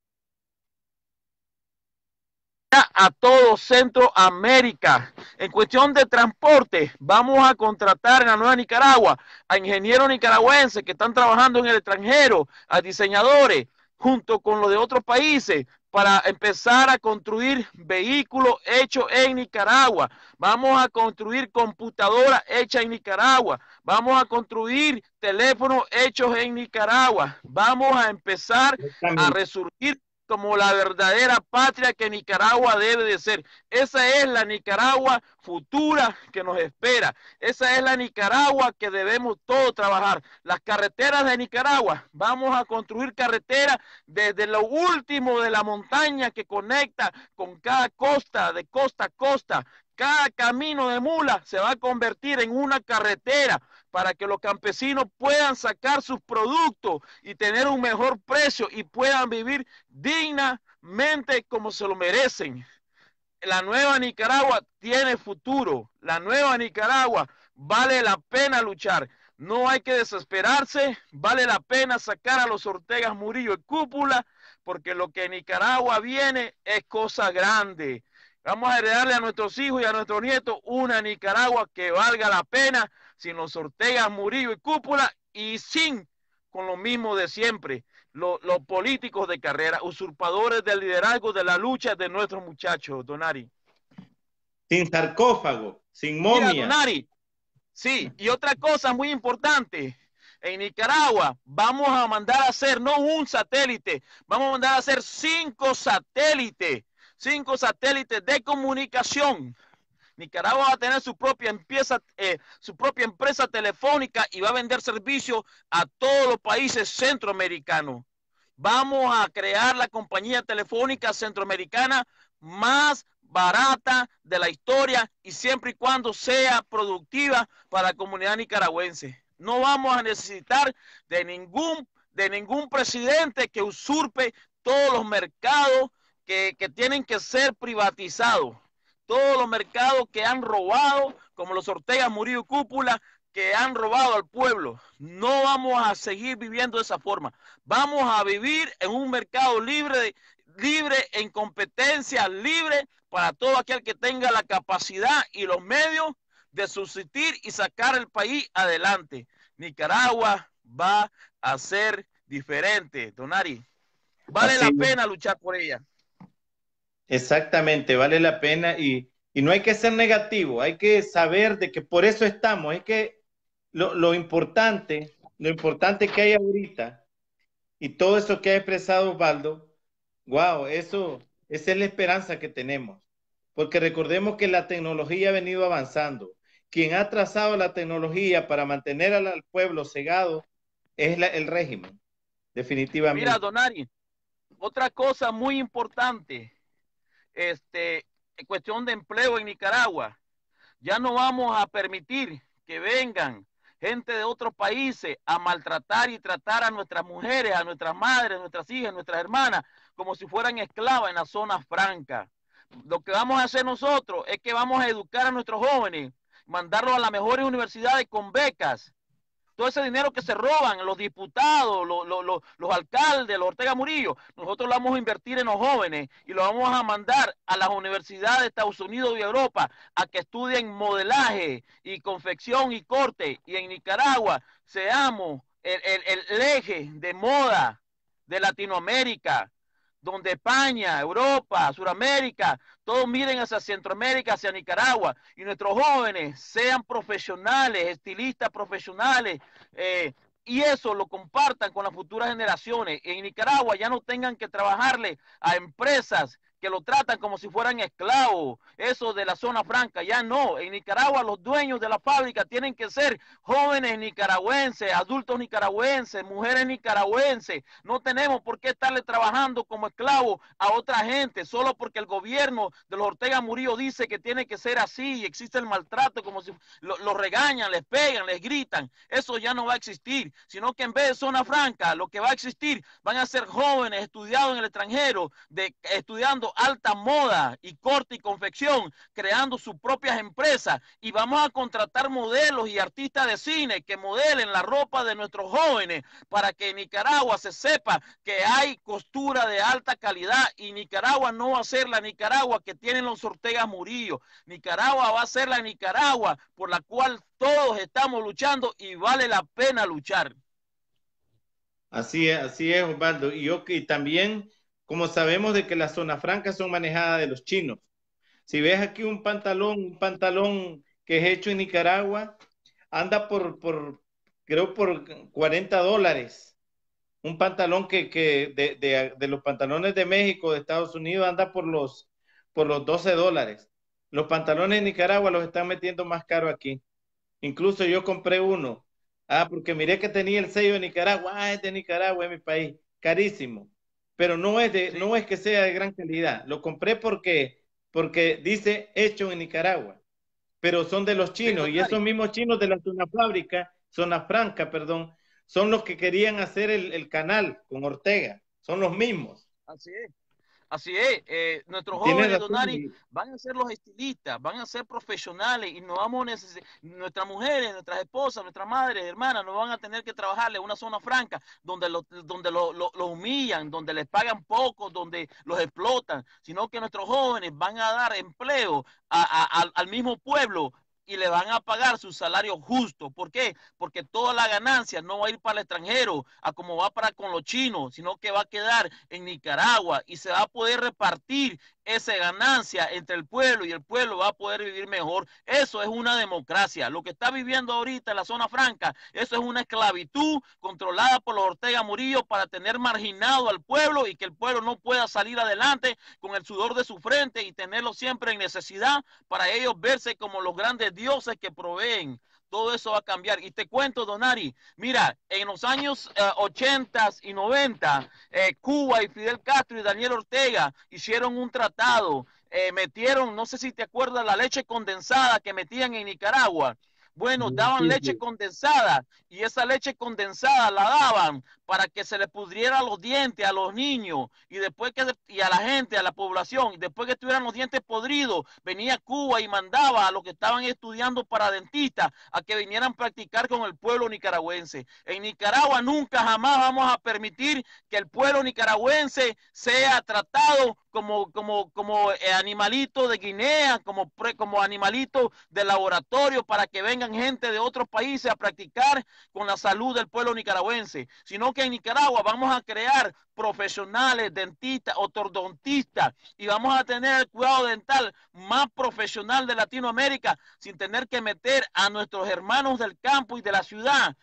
a todo Centroamérica. En cuestión de transporte, vamos a contratar en la Nueva Nicaragua a ingenieros nicaragüenses que están trabajando en el extranjero, a diseñadores, junto con los de otros países, para empezar a construir vehículos hechos en Nicaragua. Vamos a construir computadoras hechas en Nicaragua. Vamos a construir teléfonos hechos en Nicaragua. Vamos a empezar a resurgir como la verdadera patria que Nicaragua debe de ser. Esa es la Nicaragua futura que nos espera. Esa es la Nicaragua que debemos todos trabajar. Las carreteras de Nicaragua, vamos a construir carreteras desde lo último de la montaña que conecta con cada costa, de costa a costa. Cada camino de mula se va a convertir en una carretera, para que los campesinos puedan sacar sus productos y tener un mejor precio y puedan vivir dignamente como se lo merecen. La nueva Nicaragua tiene futuro, la nueva Nicaragua vale la pena luchar. No hay que desesperarse, vale la pena sacar a los Ortegas Murillo y Cúpula, porque lo que Nicaragua viene es cosa grande. Vamos a heredarle a nuestros hijos y a nuestros nietos una Nicaragua que valga la pena sin los Ortega, Murillo y Cúpula y sin con lo mismo de siempre, los políticos de carrera, usurpadores del liderazgo de la lucha de nuestros muchachos, Donari. Sin sarcófago, sin momia. Donari, sí, y otra cosa muy importante, en Nicaragua vamos a mandar a hacer no un satélite, vamos a mandar a hacer cinco satélites, cinco satélites de comunicación Nicaragua va a tener su propia, empresa, eh, su propia empresa telefónica y va a vender servicios a todos los países centroamericanos. Vamos a crear la compañía telefónica centroamericana más barata de la historia y siempre y cuando sea productiva para la comunidad nicaragüense. No vamos a necesitar de ningún, de ningún presidente que usurpe todos los mercados que tienen que ser privatizados todos los mercados que han robado, como los Ortega, Murillo y Cúpula, que han robado al pueblo. No vamos a seguir viviendo de esa forma. Vamos a vivir en un mercado libre, libre en competencia, libre para todo aquel que tenga la capacidad y los medios de subsistir y sacar el país adelante. Nicaragua va a ser diferente, Donari. Vale la pena luchar por ella. Exactamente, vale la pena y, y, no hay que ser negativo, hay que saber de que por eso estamos, es que lo, lo importante, lo importante que hay ahorita y todo eso que ha expresado Osvaldo, wow, eso, esa es la esperanza que tenemos, porque recordemos que la tecnología ha venido avanzando, quien ha trazado la tecnología para mantener al, pueblo cegado es el régimen, definitivamente. Mira, Donari, otra cosa muy importante, este, en cuestión de empleo en Nicaragua. Ya no vamos a permitir que vengan gente de otros países a maltratar y tratar a nuestras mujeres, a nuestras madres, a nuestras hijas, a nuestras hermanas, como si fueran esclavas en la zona franca. Lo que vamos a hacer nosotros es que vamos a educar a nuestros jóvenes, mandarlos a las mejores universidades con becas todo ese dinero que se roban los diputados, los, alcaldes, los Ortega Murillo, nosotros lo vamos a invertir en los jóvenes y lo vamos a mandar a las universidades de Estados Unidos y Europa a que estudien modelaje y confección y corte. Y en Nicaragua seamos el eje de moda de Latinoamérica donde España, Europa, Sudamérica, todos miren hacia Centroamérica, hacia Nicaragua, y nuestros jóvenes sean profesionales, estilistas profesionales, eh, y eso lo compartan con las futuras generaciones. En Nicaragua ya no tengan que trabajarle a empresas que lo tratan como si fueran esclavos, eso de la zona franca, ya no. En Nicaragua los dueños de la fábrica tienen que ser jóvenes nicaragüenses, adultos nicaragüenses, mujeres nicaragüenses. No tenemos por qué estarle trabajando como esclavos a otra gente, solo porque el gobierno de los Ortega Murillo dice que tiene que ser así y existe el maltrato, como si los lo regañan, les pegan, les gritan. Eso ya no va a existir, sino que en vez de zona franca, lo que va a existir van a ser jóvenes estudiados en el extranjero, de, estudiando alta moda y corte y confección, creando sus propias empresas y vamos a contratar modelos y artistas de cine que modelen la ropa de nuestros jóvenes para que Nicaragua se sepa que hay costura de alta calidad y Nicaragua no va a ser la Nicaragua que tienen los Ortegas Murillo. Nicaragua va a ser la Nicaragua por la cual todos estamos luchando y vale la pena luchar. Así es, así es, Osvaldo. Y, yo, que también como sabemos de que las zonas francas son manejadas de los chinos. Si ves aquí un pantalón, un pantalón que es hecho en Nicaragua, anda por, por creo, por 40 dólares. Un pantalón que, de, los pantalones de México, de Estados Unidos, anda por los, por los 12 dólares. Los pantalones de Nicaragua los están metiendo más caro aquí. Incluso yo compré uno. Ah, porque miré que tenía el sello de Nicaragua. Ah, es de Nicaragua, es mi país. Carísimo pero no es, de, no es que sea de gran calidad. Lo compré porque, porque dice hecho en Nicaragua, pero son de los chinos y esos mismos chinos de la zona fábrica, zona franca, perdón, son los que querían hacer el, el canal con Ortega, son los mismos. Así es. Así es, eh, nuestros jóvenes, Donari, van a ser los estilistas, van a ser profesionales y no vamos a necesitar, nuestras mujeres, nuestras esposas, nuestras madres, hermanas, no van a tener que trabajarle una zona franca donde los donde lo, humillan, donde les pagan poco, donde los explotan, sino que nuestros jóvenes van a dar empleo al mismo pueblo y le van a pagar su salario justo. ¿Por qué? Porque toda la ganancia no va a ir para el extranjero, a como va para con los chinos, sino que va a quedar en Nicaragua y se va a poder repartir esa ganancia entre el pueblo y el pueblo va a poder vivir mejor. Eso es una democracia. Lo que está viviendo ahorita en la zona franca, eso es una esclavitud controlada por los Ortega Murillo para tener marginado al pueblo y que el pueblo no pueda salir adelante con el sudor de su frente y tenerlo siempre en necesidad para ellos verse como los grandes dioses que proveen todo eso va a cambiar. Y te cuento, Donari, mira, en los años 80 eh, y 90, eh, Cuba y Fidel Castro y Daniel Ortega hicieron un tratado, eh, metieron, no sé si te acuerdas, la leche condensada que metían en Nicaragua. Bueno, mm, daban leche condensada y esa leche condensada la daban para que se le pudriera los dientes a los niños y después que y a la gente, a la población, y después que tuvieran los dientes podridos, venía Cuba y mandaba a los que estaban estudiando para dentistas a que vinieran a practicar con el pueblo nicaragüense. En Nicaragua nunca jamás vamos a permitir que el pueblo nicaragüense sea tratado como, como, como eh, animalito de Guinea, como, como animalito de laboratorio para que vengan gente de otros países a practicar con la salud del pueblo nicaragüense, sino que en Nicaragua vamos a crear profesionales, dentistas, ortodontistas y vamos a tener el cuidado dental más profesional de Latinoamérica sin tener que meter a nuestros hermanos del campo y de la ciudad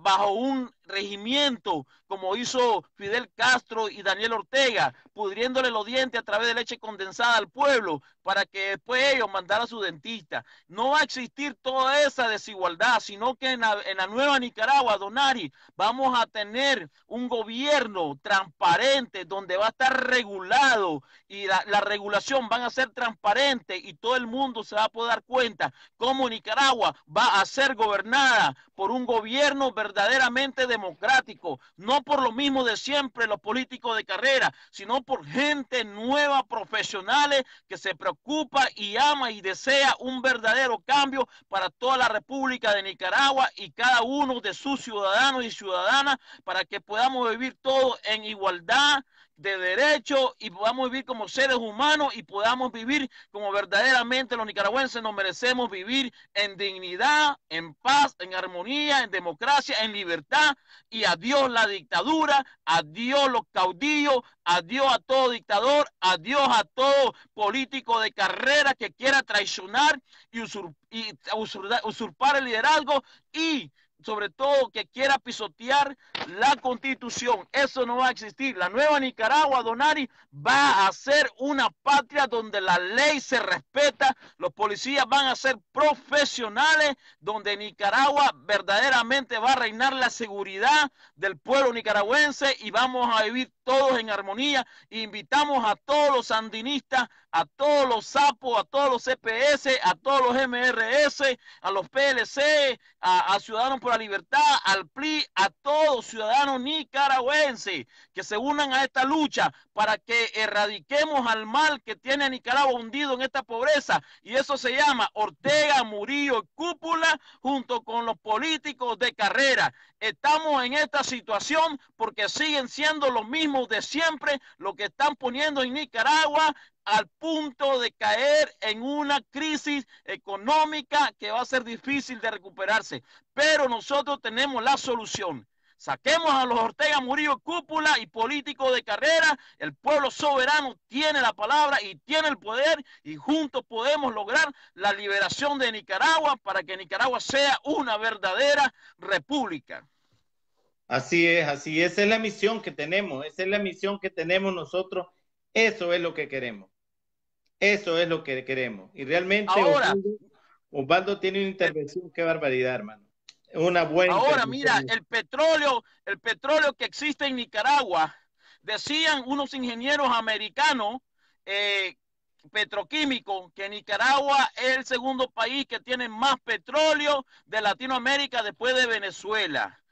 bajo un regimiento, como hizo Fidel Castro y Daniel Ortega, pudriéndole los dientes a través de leche condensada al pueblo para que después ellos mandaran a su dentista. No va a existir toda esa desigualdad, sino que en la, nueva Nicaragua, Donari, vamos a tener un gobierno transparente donde va a estar regulado y la, regulación van a ser transparente y todo el mundo se va a poder dar cuenta cómo Nicaragua va a ser gobernada por un gobierno verdaderamente de democrático, no por lo mismo de siempre los políticos de carrera, sino por gente nueva, profesionales, que se preocupa y ama y desea un verdadero cambio para toda la República de Nicaragua y cada uno de sus ciudadanos y ciudadanas para que podamos vivir todos en igualdad, de derecho y podamos vivir como seres humanos y podamos vivir como verdaderamente los nicaragüenses nos merecemos vivir en dignidad, en paz, en armonía, en democracia, en libertad y adiós la dictadura, adiós los caudillos, adiós a todo dictador, adiós a todo político de carrera que quiera traicionar y, y usurpar el liderazgo y sobre todo que quiera pisotear la constitución. Eso no va a existir. La nueva Nicaragua, Donari, va a ser una patria donde la ley se respeta, los policías van a ser profesionales, donde Nicaragua verdaderamente va a reinar la seguridad del pueblo nicaragüense y vamos a vivir todos en armonía. Invitamos a todos los sandinistas, a todos los sapos, a todos los CPS, a todos los MRS, a los PLC, a, Ciudadanos por la Libertad, al PLI, a todos ciudadanos nicaragüenses que se unan a esta lucha para que erradiquemos al mal que tiene Nicaragua hundido en esta pobreza. Y eso se llama Ortega, Murillo, Cúpula, junto con los políticos de carrera. Estamos en esta situación porque siguen siendo los mismos de siempre, lo que están poniendo en Nicaragua al punto de caer en una crisis económica que va a ser difícil de recuperarse. Pero nosotros tenemos la solución. Saquemos a los Ortega Murillo cúpula y políticos de carrera. El pueblo soberano tiene la palabra y tiene el poder y juntos podemos lograr la liberación de Nicaragua para que Nicaragua sea una verdadera república. Así es, así es. Esa es la misión que tenemos, esa es la misión que tenemos nosotros. Eso es lo que queremos. Eso es lo que queremos. Y realmente Ahora, Osvaldo, tiene una intervención, qué barbaridad, hermano. Ahora, mira, el petróleo, el petróleo que existe en Nicaragua, decían unos ingenieros americanos eh, petroquímicos que Nicaragua es el segundo país que tiene más petróleo de Latinoamérica después de Venezuela.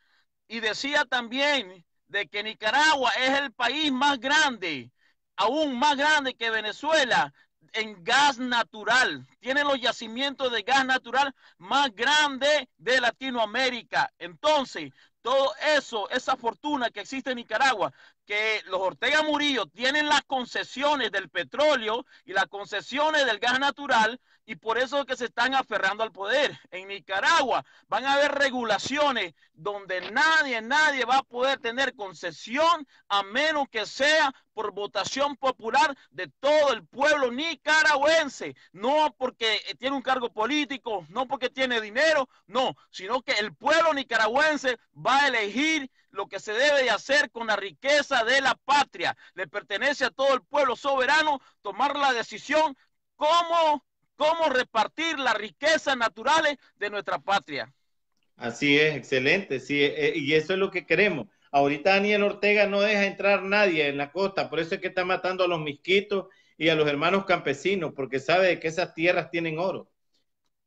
Y decía también de que Nicaragua es el país más grande, aún más grande que Venezuela, en gas natural. ...tienen los yacimientos de gas natural más grandes de Latinoamérica. Entonces, todo eso, esa fortuna que existe en Nicaragua, que los Ortega Murillo tienen las concesiones del petróleo y las concesiones del gas natural, y por eso es que se están aferrando al poder. En Nicaragua van a haber regulaciones donde nadie, nadie va a poder tener concesión a menos que sea por votación popular de todo el pueblo nicaragüense, no porque eh, tiene un cargo político, no porque tiene dinero, no, sino que el pueblo nicaragüense va a elegir lo que se debe de hacer con la riqueza de la patria. Le pertenece a todo el pueblo soberano tomar la decisión cómo cómo repartir las riquezas naturales de nuestra patria. Así es, excelente, sí, eh, eh, y eso es lo que queremos. Ahorita Daniel Ortega no deja entrar nadie en la costa, por eso es que está matando a los misquitos y a los hermanos campesinos, porque sabe que esas tierras tienen oro.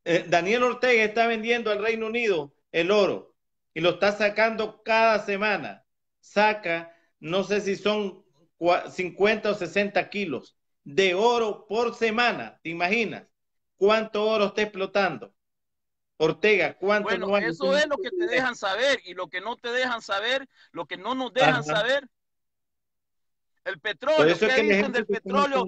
Eh, Daniel Ortega está vendiendo al Reino Unido el oro y lo está sacando cada semana. Saca, no sé si son 50 o 60 kilos de oro por semana, ¿te imaginas? ¿cuánto oro está explotando? Ortega, ¿cuánto bueno, Eso es lo que te dejan saber y lo que no te dejan saber, lo que no nos dejan saber. El petróleo, ¿qué dicen del petróleo?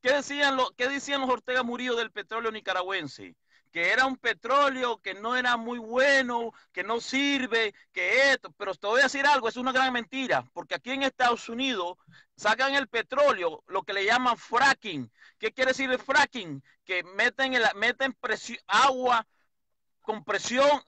decían, lo, ¿Qué decían los Ortega Murillo del petróleo nicaragüense? que era un petróleo que no era muy bueno, que no sirve, que esto, pero te voy a decir algo, es una gran mentira, porque aquí en Estados Unidos sacan el petróleo, lo que le llaman fracking. ¿Qué quiere decir el fracking? Que meten, meten agua con presión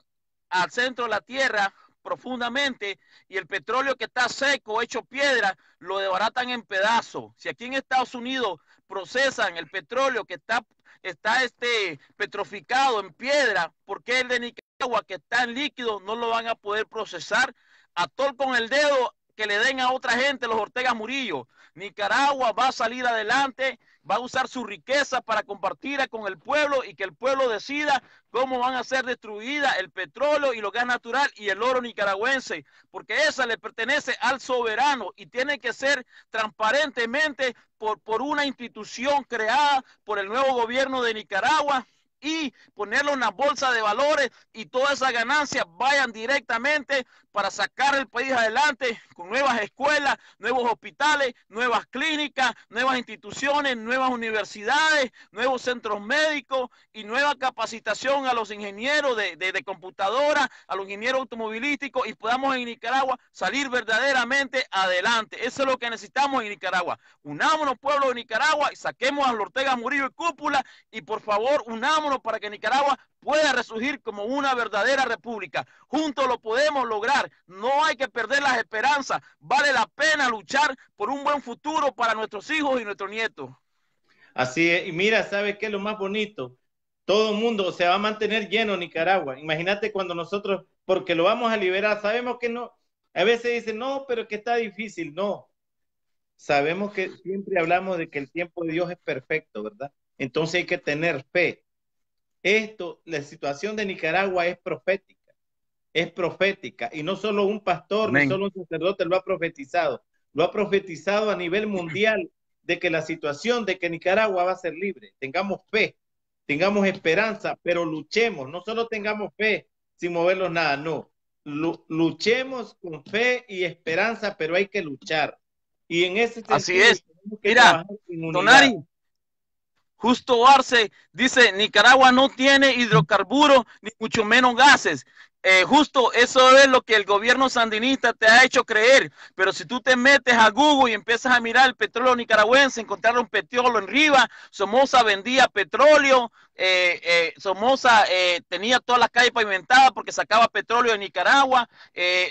al centro de la tierra profundamente y el petróleo que está seco, hecho piedra, lo debaratan en pedazos. Si aquí en Estados Unidos procesan el petróleo que está está este petrificado en piedra, porque el de Nicaragua que está en líquido no lo van a poder procesar. Atol con el dedo que le den a otra gente los Ortega Murillo. Nicaragua va a salir adelante va a usar su riqueza para compartirla con el pueblo y que el pueblo decida cómo van a ser destruidas el petróleo y lo gas natural y el oro nicaragüense, porque esa le pertenece al soberano y tiene que ser transparentemente por, por una institución creada por el nuevo gobierno de Nicaragua y ponerlo en una bolsa de valores y todas esas ganancias vayan directamente para sacar el país adelante con nuevas escuelas, nuevos hospitales, nuevas clínicas, nuevas instituciones, nuevas universidades, nuevos centros médicos y nueva capacitación a los ingenieros de, de, computadoras, a los ingenieros automovilísticos y podamos en Nicaragua salir verdaderamente adelante. Eso es lo que necesitamos en Nicaragua. Unámonos, pueblo de Nicaragua, y saquemos a Ortega Murillo y Cúpula y por favor unámonos para que Nicaragua pueda resurgir como una verdadera república. Juntos lo podemos lograr. No hay que perder las esperanzas. Vale la pena luchar por un buen futuro para nuestros hijos y nuestros nietos. Así es. Y mira, ¿sabe qué es lo más bonito? Todo el mundo se va a mantener lleno Nicaragua. Imagínate cuando nosotros, porque lo vamos a liberar, sabemos que no. A veces dicen, no, pero que está difícil. No. Sabemos que siempre hablamos de que el tiempo de Dios es perfecto, ¿verdad? Entonces hay que tener fe esto, la situación de Nicaragua es profética, es profética, y no solo un pastor, no solo un sacerdote lo ha profetizado, lo ha profetizado a nivel mundial de que la situación de que Nicaragua va a ser libre. Tengamos fe, tengamos esperanza, pero luchemos, no solo tengamos fe sin movernos nada, no. Luchemos con fe y esperanza, pero hay que luchar. Y en ese Así es. Mira, Donari, Justo Arce dice, Nicaragua no tiene hidrocarburo, ni mucho menos gases. Eh, justo eso es lo que el gobierno sandinista te ha hecho creer. Pero si tú te metes a Google y empiezas a mirar el petróleo nicaragüense, encontraron petróleo en Riva, Somoza vendía petróleo, eh, eh, Somoza tenía todas las calles pavimentadas porque sacaba petróleo de Nicaragua,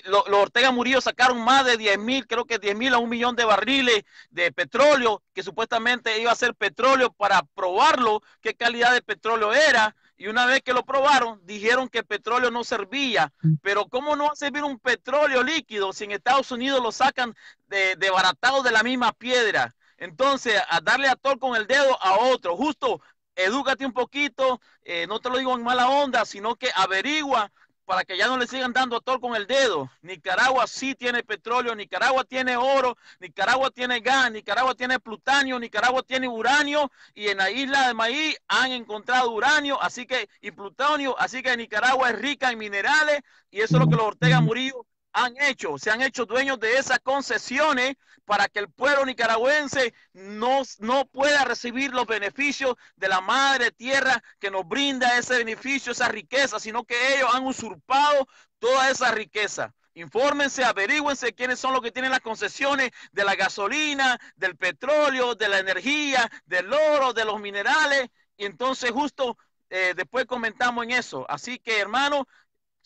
los Ortega Murillo sacaron más de 10 mil, creo que 10 mil a un millón de barriles de petróleo, que supuestamente iba a ser petróleo para probarlo, qué calidad de petróleo era. Y una vez que lo probaron, dijeron que el petróleo no servía. Mm. Pero ¿cómo no va a servir un petróleo líquido si en Estados Unidos lo sacan de, de baratado de la misma piedra? Entonces, a darle a todo con el dedo a otro, justo edúcate un poquito, eh, no te lo digo en mala onda, sino que averigua para que ya no le sigan dando a todo con el dedo. Nicaragua sí tiene petróleo, Nicaragua tiene oro, Nicaragua tiene gas, Nicaragua tiene plutonio, Nicaragua tiene uranio y en la isla de Maíz han encontrado uranio, así que y plutonio, así que Nicaragua es rica en minerales y eso es lo que los Ortega Murillo han hecho, se han hecho dueños de esas concesiones para que el pueblo nicaragüense no, no pueda recibir los beneficios de la madre tierra que nos brinda ese beneficio, esa riqueza, sino que ellos han usurpado toda esa riqueza. Infórmense, averigüense quiénes son los que tienen las concesiones de la gasolina, del petróleo, de la energía, del oro, de los minerales. Y entonces justo eh, después comentamos en eso. Así que hermano,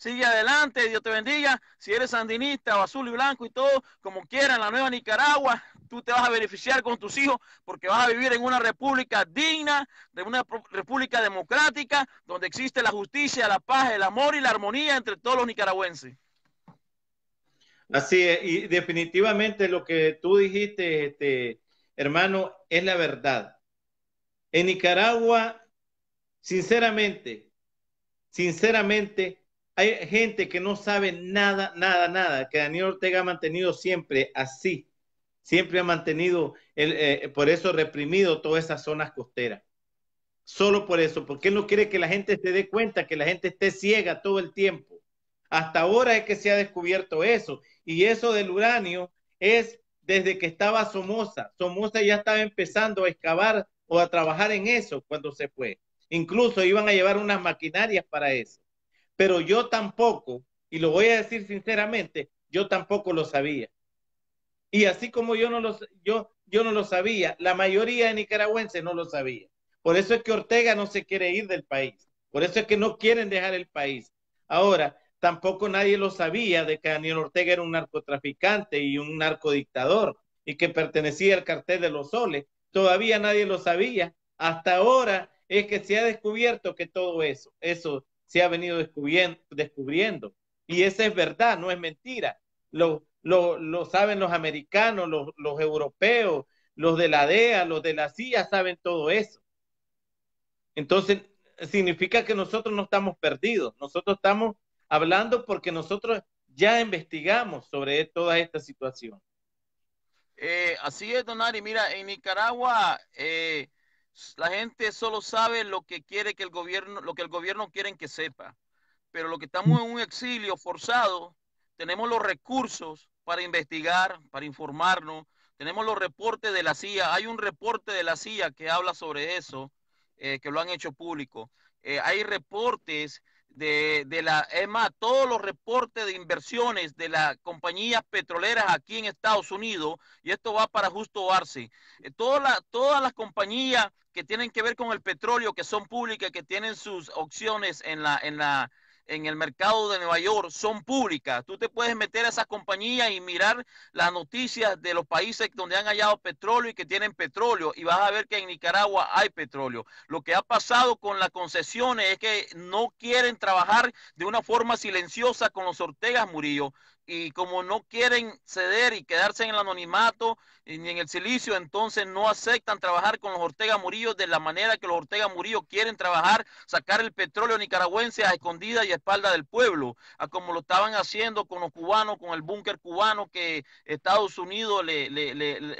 sigue adelante, Dios te bendiga. Si eres sandinista o azul y blanco y todo, como quieran, la nueva Nicaragua, tú te vas a beneficiar con tus hijos porque vas a vivir en una república digna, de una república democrática, donde existe la justicia, la paz, el amor y la armonía entre todos los nicaragüenses. Así es, y definitivamente lo que tú dijiste, este, hermano, es la verdad. En Nicaragua, sinceramente, sinceramente, hay gente que no sabe nada, nada, nada, que Daniel Ortega ha mantenido siempre así, siempre ha mantenido, eh, por eso reprimido todas esas zonas costeras. Solo por eso, porque él no quiere que la gente se dé cuenta, que la gente esté ciega todo el tiempo. Hasta ahora es que se ha descubierto eso. Y eso del uranio es desde que estaba Somoza. Somoza ya estaba empezando a excavar o a trabajar en eso cuando se fue. Incluso iban a llevar unas maquinarias para eso pero yo tampoco, y lo voy a decir sinceramente, yo tampoco lo sabía. Y así como yo no lo, yo, yo no lo sabía, la mayoría de nicaragüenses no lo sabía. Por eso es que Ortega no se quiere ir del país. Por eso es que no quieren dejar el país. Ahora, tampoco nadie lo sabía de que Daniel Ortega era un narcotraficante y un narcodictador y que pertenecía al cartel de los soles. Todavía nadie lo sabía. Hasta ahora es que se ha descubierto que todo eso, eso, se ha venido descubriendo, descubriendo. Y esa es verdad, no es mentira. Lo, saben los americanos, los, europeos, los de la DEA, los de la CIA, saben todo eso. Entonces, significa que nosotros no estamos perdidos, nosotros estamos hablando porque nosotros ya investigamos sobre toda esta situación. Eh, así es, Donari. Mira, en Nicaragua eh, la gente solo sabe lo que quiere que el gobierno, lo que el gobierno quiere que sepa. Pero lo que estamos en un exilio forzado, tenemos los recursos para investigar, para informarnos, tenemos los reportes de la CIA, hay un reporte de la CIA que habla sobre eso, eh, que lo han hecho público. Eh, hay reportes de, de la, es más, todos los reportes de inversiones de las compañías petroleras aquí en Estados Unidos, y esto va para justo Arce, eh, toda todas las compañías que tienen que ver con el petróleo, que son públicas, que tienen sus opciones en la, en la, en el mercado de Nueva York son públicas. Tú te puedes meter a esas compañías y mirar las noticias de los países donde han hallado petróleo y que tienen petróleo y vas a ver que en Nicaragua hay petróleo. Lo que ha pasado con las concesiones es que no quieren trabajar de una forma silenciosa con los Ortegas Murillo, y como no quieren ceder y quedarse en el anonimato ni en el silicio, entonces no aceptan trabajar con los Ortega Murillo de la manera que los Ortega Murillo quieren trabajar, sacar el petróleo nicaragüense a escondida y a espalda del pueblo, a como lo estaban haciendo con los cubanos, con el búnker cubano que Estados Unidos le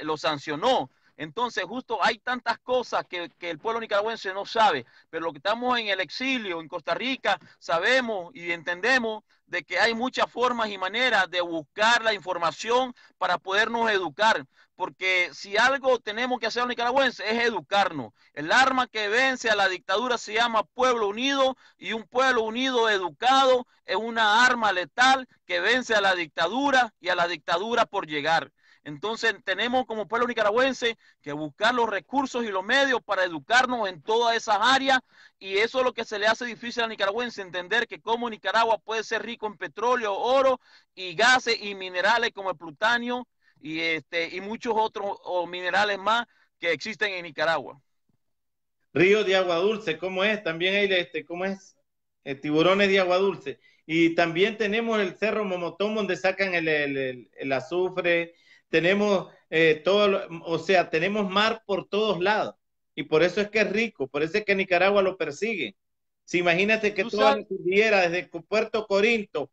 lo sancionó. Entonces, justo hay tantas cosas que, el pueblo nicaragüense no sabe, pero lo que estamos en el exilio, en Costa Rica, sabemos y entendemos de que hay muchas formas y maneras de buscar la información para podernos educar, porque si algo tenemos que hacer los nicaragüenses es educarnos. El arma que vence a la dictadura se llama pueblo unido y un pueblo unido educado es una arma letal que vence a la dictadura y a la dictadura por llegar. Entonces tenemos como pueblo nicaragüense que buscar los recursos y los medios para educarnos en todas esas áreas y eso es lo que se le hace difícil al nicaragüense, entender que como Nicaragua puede ser rico en petróleo, oro y gases y minerales como el plutanio y, este, y muchos otros minerales más que existen en Nicaragua. Río de agua dulce, ¿cómo es? También hay este, ¿cómo es? Eh, tiburones de agua dulce. Y también tenemos el cerro Momotón donde sacan el azufre, tenemos eh, todo, o sea, tenemos mar por todos lados. Y por eso es que es rico, por eso es que Nicaragua lo persigue. Si imagínate que Tú estuviera desde Puerto Corinto,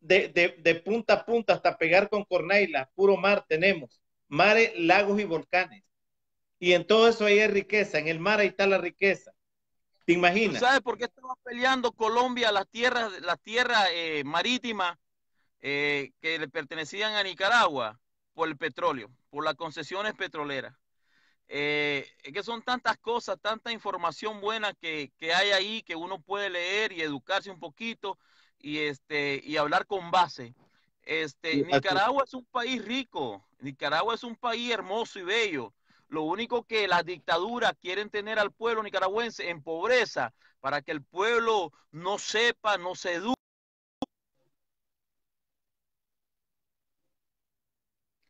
de, punta a punta hasta pegar con Corneila, puro mar tenemos, mares, lagos y volcanes. Y en todo eso ahí hay riqueza, en el mar ahí está la riqueza. ¿Te imaginas? ¿Sabes por qué estamos peleando Colombia las tierras, las eh, eh, que le pertenecían a Nicaragua? por el petróleo, por las concesiones petroleras. Eh, es que son tantas cosas, tanta información buena que, que, hay ahí que uno puede leer y educarse un poquito y, este, y hablar con base. Este, Nicaragua es un país rico, Nicaragua es un país hermoso y bello. Lo único que las dictaduras quieren tener al pueblo nicaragüense en pobreza para que el pueblo no sepa, no se eduque.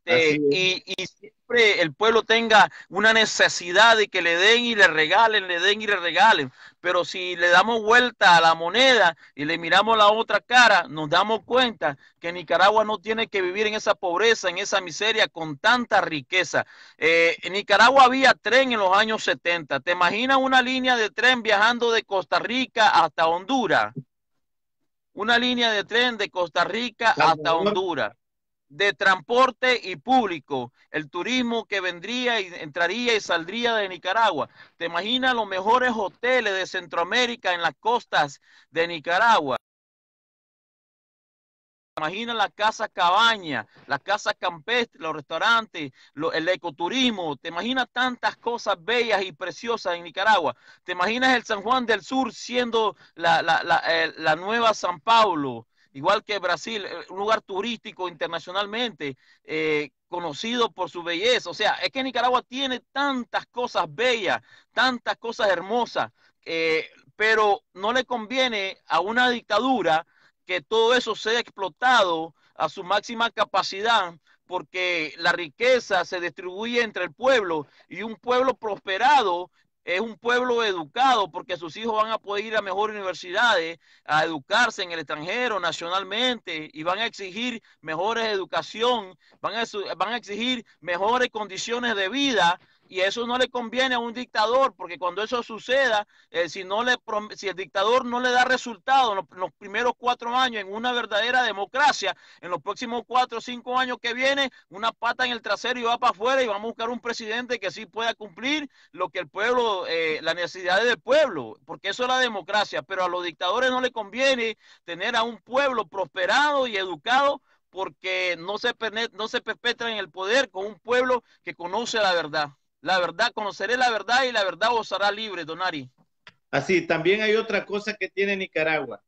Este, y, siempre el pueblo tenga una necesidad de que le den y le regalen, le den y le regalen. Pero si le damos vuelta a la moneda y le miramos la otra cara, nos damos cuenta que Nicaragua no tiene que vivir en esa pobreza, en esa miseria, con tanta riqueza. Eh, en Nicaragua había tren en los años 70. ¿Te imaginas una línea de tren viajando de Costa Rica hasta Honduras? Una línea de tren de Costa Rica hasta Honduras de transporte y público, el turismo que vendría y entraría y saldría de Nicaragua. ¿Te imaginas los mejores hoteles de Centroamérica en las costas de Nicaragua? Imagina la casa cabaña, las casas campestre los restaurantes, el ecoturismo. Te imaginas tantas cosas bellas y preciosas en Nicaragua. Te imaginas el San Juan del Sur siendo la, la eh, nueva San Pablo igual que Brasil, eh, un lugar turístico internacionalmente, eh, conocido por su belleza. O sea, es que Nicaragua tiene tantas cosas bellas, tantas cosas hermosas, eh, pero no le conviene a una dictadura que todo eso sea explotado a su máxima capacidad porque la riqueza se distribuye entre el pueblo y un pueblo prosperado es un pueblo educado porque sus hijos van a poder ir a mejores universidades, a educarse en el extranjero, nacionalmente, y van a exigir mejores educación, van a, van a exigir mejores condiciones de vida y eso no le conviene a un dictador, porque cuando eso suceda, eh, si, no le, si el dictador no le da resultado en los, primeros cuatro años en una verdadera democracia, en los próximos cuatro o cinco años que viene, una pata en el trasero y va para afuera y vamos a buscar un presidente que sí pueda cumplir lo que el pueblo, eh, las necesidades del pueblo, porque eso es la democracia, pero a los dictadores no le conviene tener a un pueblo prosperado y educado porque no se, no se perpetra en el poder con un pueblo que conoce la verdad. La verdad, conoceré la verdad y la verdad os hará libre, Donari. Así, también hay otra cosa que tiene Nicaragua.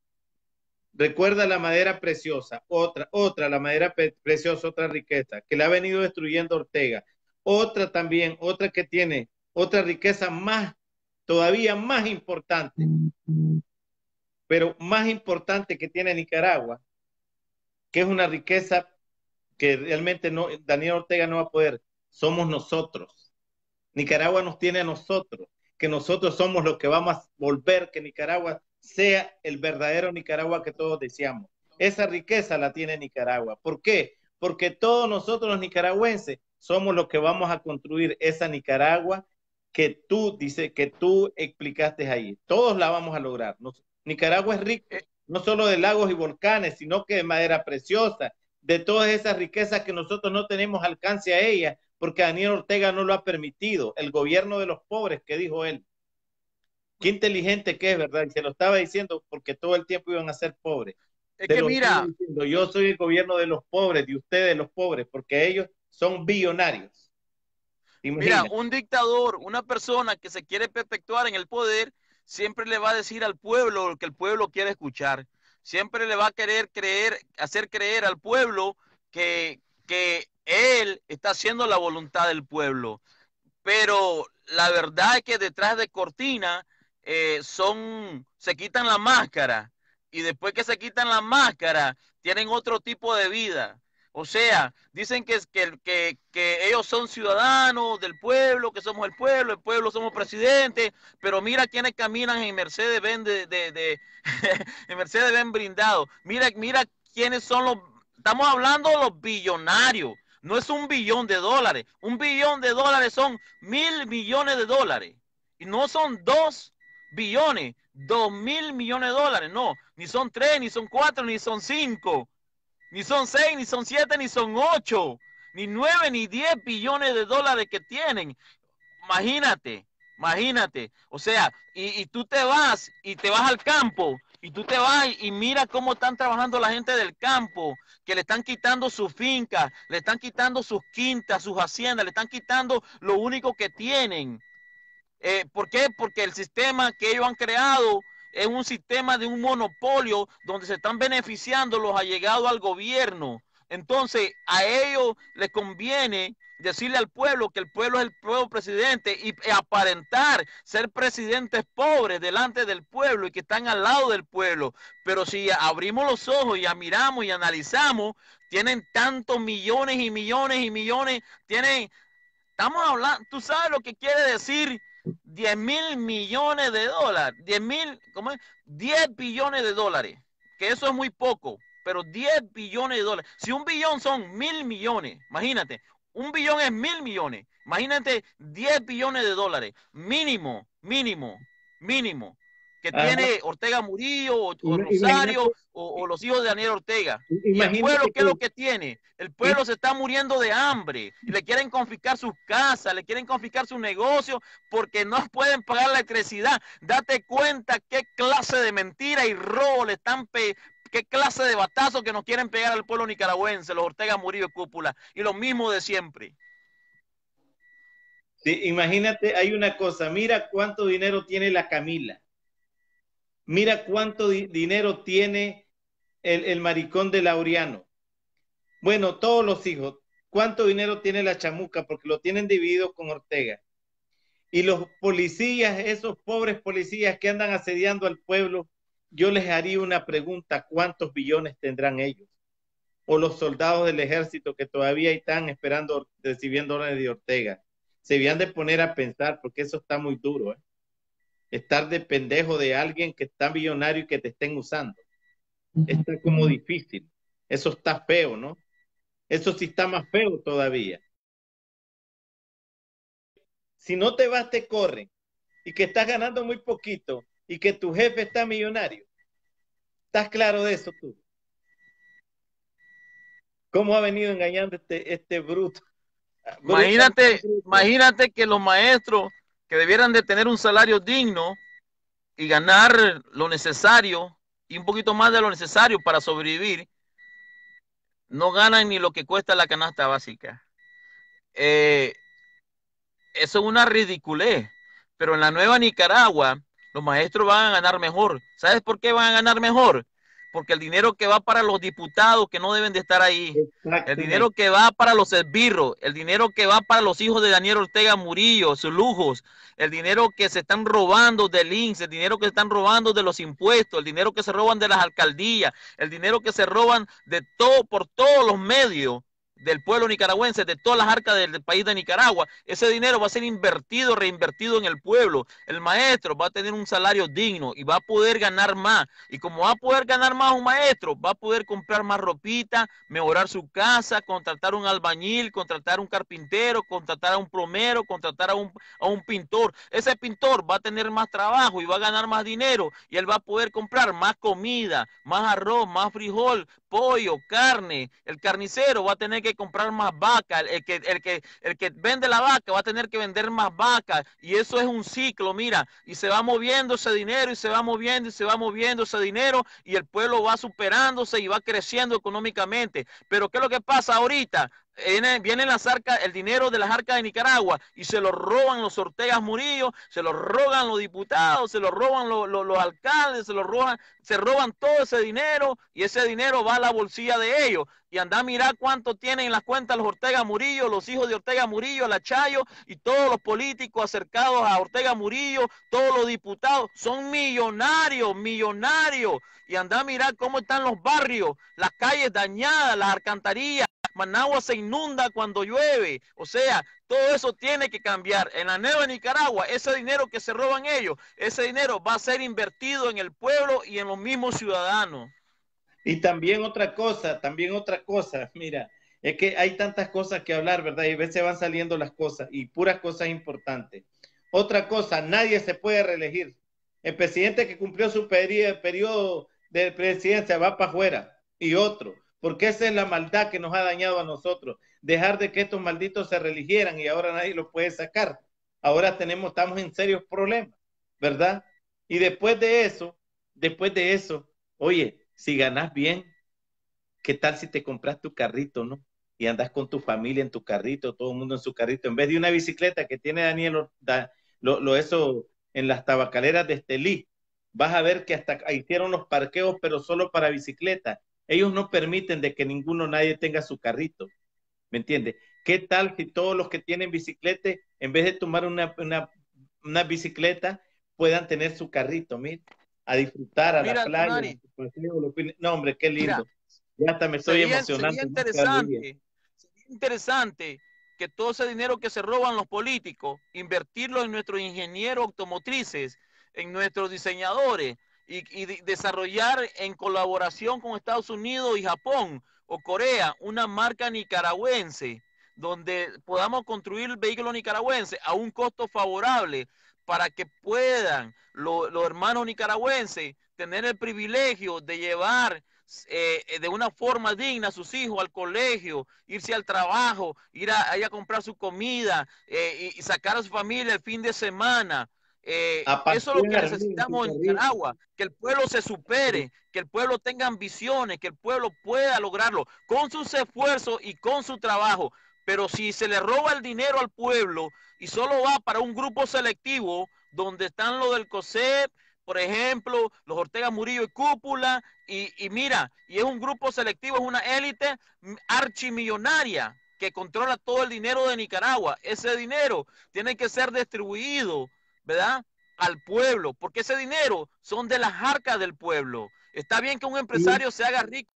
Recuerda la madera preciosa, otra, otra, la madera preciosa, otra riqueza, que la ha venido destruyendo Ortega. Otra también, otra que tiene, otra riqueza más, todavía más importante, pero más importante que tiene Nicaragua, que es una riqueza que realmente no, Daniel Ortega no va a poder, somos nosotros. Nicaragua nos tiene a nosotros, que nosotros somos los que vamos a volver, que Nicaragua sea el verdadero Nicaragua que todos deseamos. Esa riqueza la tiene Nicaragua. ¿Por qué? Porque todos nosotros los nicaragüenses somos los que vamos a construir esa Nicaragua que tú que tú explicaste ahí. Todos la vamos a lograr. Nicaragua es rica, no solo de lagos y volcanes, sino que de madera preciosa, de todas esas riquezas que nosotros no tenemos alcance a ellas, porque Daniel Ortega no lo ha permitido, el gobierno de los pobres que dijo él. Qué inteligente que es, ¿verdad? Y se lo estaba diciendo porque todo el tiempo iban a ser pobres. Es que mira, yo soy el gobierno de los pobres, de ustedes los pobres, porque ellos son billonarios. y Mira, un dictador, una persona que se quiere perpetuar en el poder, siempre le va a decir al pueblo lo que el pueblo quiere escuchar. Siempre le va a querer creer, hacer creer al pueblo que, que él está haciendo la voluntad del pueblo. Pero la verdad es que detrás de cortina eh, son, se quitan la máscara y después que se quitan la máscara tienen otro tipo de vida. O sea, dicen que, que, que, ellos son ciudadanos del pueblo, que somos el pueblo, el pueblo somos presidente, pero mira quiénes caminan en Mercedes ven de, de, Mercedes ven brindado. Mira, mira quiénes son los, estamos hablando de los billonarios, no es un billón de dólares. Un billón de dólares son mil millones de dólares. Y no son dos billones, dos mil millones de dólares. No, ni son tres, ni son cuatro, ni son cinco. Ni son seis, ni son siete, ni son ocho. Ni nueve, ni diez billones de dólares que tienen. Imagínate, imagínate. O sea, y, tú te vas y te vas al campo y tú te vas y mira cómo están trabajando la gente del campo, que le están quitando sus fincas, le están quitando sus quintas, sus haciendas, le están quitando lo único que tienen. Eh, ¿Por qué? Porque el sistema que ellos han creado es un sistema de un monopolio donde se están beneficiando los allegados al gobierno. Entonces, a ellos les conviene decirle al pueblo que el pueblo es el nuevo presidente y aparentar ser presidentes pobres delante del pueblo y que están al lado del pueblo. Pero si abrimos los ojos y miramos y analizamos, tienen tantos millones y millones y millones, tienen, estamos hablando, tú sabes lo que quiere decir 10 mil millones de dólares, 10 mil, ¿cómo es? 10 billones de dólares, que eso es muy poco, pero 10 billones de dólares. Si un billón son mil millones, imagínate, un billón es mil millones. Imagínate 10 billones de dólares. Mínimo, mínimo, mínimo. Que tiene Ortega Murillo o, Rosario o, los hijos de Daniel Ortega. Y el pueblo, ¿qué es lo que tiene? El pueblo se está muriendo de hambre. le quieren confiscar sus casas, le quieren confiscar sus negocios porque no pueden pagar la electricidad. Date cuenta qué clase de mentira y robo le están ¿Qué clase de batazo que nos quieren pegar al pueblo nicaragüense, los Ortega Murillo Cúpula? Y lo mismo de siempre. imagínate, hay una cosa, mira cuánto dinero tiene la Camila. Mira cuánto dinero tiene el, el maricón de Laureano. Bueno, todos los hijos. ¿Cuánto dinero tiene la chamuca? Porque lo tienen dividido con Ortega. Y los policías, esos pobres policías que andan asediando al pueblo, yo les haría una pregunta, ¿cuántos billones tendrán ellos? O los soldados del ejército que todavía están esperando, recibiendo órdenes de Ortega. Se habían de poner a pensar, porque eso está muy duro, ¿eh? Estar de pendejo de alguien que está millonario y que te estén usando. Está como difícil. Eso está feo, ¿no? Eso sí está más feo todavía. Si no te vas, te corren. Y que estás ganando muy poquito y que tu jefe está millonario. ¿Estás claro de eso tú? ¿Cómo ha venido engañando este, este bruto? imagínate, imagínate que los maestros que debieran de tener un salario digno y ganar lo necesario y un poquito más de lo necesario para sobrevivir, no ganan ni lo que cuesta la canasta básica. Eh, eso es una ridiculez. Pero en la nueva Nicaragua, los maestros van a ganar mejor. ¿Sabes por qué van a ganar mejor? Porque el dinero que va para los diputados que no deben de estar ahí, el dinero que va para los esbirros, el dinero que va para los hijos de Daniel Ortega Murillo, sus lujos, el dinero que se están robando del INSS, el dinero que se están robando de los impuestos, el dinero que se roban de las alcaldías, el dinero que se roban de todo por todos los medios, del pueblo nicaragüense, de todas las arcas del, país de Nicaragua. Ese dinero va a ser invertido, reinvertido en el pueblo. El maestro va a tener un salario digno y va a poder ganar más. Y como va a poder ganar más un maestro, va a poder comprar más ropita, mejorar su casa, contratar un albañil, contratar un carpintero, contratar a un plomero, contratar a un, a un pintor. Ese pintor va a tener más trabajo y va a ganar más dinero y él va a poder comprar más comida, más arroz, más frijol, pollo, carne. El carnicero va a tener que comprar más vaca. El que, el que, el que vende la vaca va a tener que vender más vaca. Y eso es un ciclo, mira. Y se va moviendo ese dinero y se va moviendo y se va moviendo ese dinero y el pueblo va superándose y va creciendo económicamente. Pero ¿qué es lo que pasa ahorita? vienen viene las arcas, el dinero de las arcas de Nicaragua y se lo roban los Ortegas Murillo, se lo roban los diputados, se lo roban los, alcaldes, se lo roban, se roban todo ese dinero y ese dinero va a la bolsilla de ellos. Y anda a mirar cuánto tienen en las cuentas los Ortega Murillo, los hijos de Ortega Murillo, la Chayo y todos los políticos acercados a Ortega Murillo, todos los diputados, son millonarios, millonarios. Y anda a mirar cómo están los barrios, las calles dañadas, las alcantarillas. Managua se inunda cuando llueve. O sea, todo eso tiene que cambiar. En la Nueva Nicaragua, ese dinero que se roban ellos, ese dinero va a ser invertido en el pueblo y en los mismos ciudadanos. Y también otra cosa, también otra cosa, mira, es que hay tantas cosas que hablar, ¿verdad? Y a veces van saliendo las cosas y puras cosas importantes. Otra cosa, nadie se puede reelegir. El presidente que cumplió su periodo de presidencia va para afuera y otro porque esa es la maldad que nos ha dañado a nosotros, dejar de que estos malditos se religieran y ahora nadie los puede sacar. Ahora tenemos, estamos en serios problemas, ¿verdad? Y después de eso, después de eso, oye, si ganas bien, ¿qué tal si te compras tu carrito, no? Y andas con tu familia en tu carrito, todo el mundo en su carrito, en vez de una bicicleta que tiene Daniel, lo, eso en las tabacaleras de Estelí, vas a ver que hasta hicieron los parqueos, pero solo para bicicletas. Ellos no permiten de que ninguno, nadie tenga su carrito. ¿Me entiendes? ¿Qué tal si todos los que tienen bicicleta, en vez de tomar una, bicicleta, puedan tener su carrito, mira, a disfrutar a la playa? no, hombre, qué lindo. ya hasta me estoy emocionando. interesante, sería interesante que todo ese dinero que se roban los políticos, invertirlo en nuestros ingenieros automotrices, en nuestros diseñadores, y, desarrollar en colaboración con Estados Unidos y Japón o Corea una marca nicaragüense donde podamos construir vehículos nicaragüenses a un costo favorable para que puedan los hermanos nicaragüenses tener el privilegio de llevar eh, de una forma digna a sus hijos al colegio, irse al trabajo, ir a, a, a comprar su comida eh, y, sacar a su familia el fin de semana. Eh, eso es lo que necesitamos en Nicaragua, que el pueblo se supere, que el pueblo tenga ambiciones, que el pueblo pueda lograrlo con sus esfuerzos y con su trabajo. Pero si se le roba el dinero al pueblo y solo va para un grupo selectivo, donde están los del COSEP, por ejemplo, los Ortega Murillo y Cúpula, y, y mira, y es un grupo selectivo, es una élite archimillonaria que controla todo el dinero de Nicaragua. Ese dinero tiene que ser distribuido ¿verdad? Al pueblo, porque ese dinero son de las arcas del pueblo. Está bien que un empresario se haga rico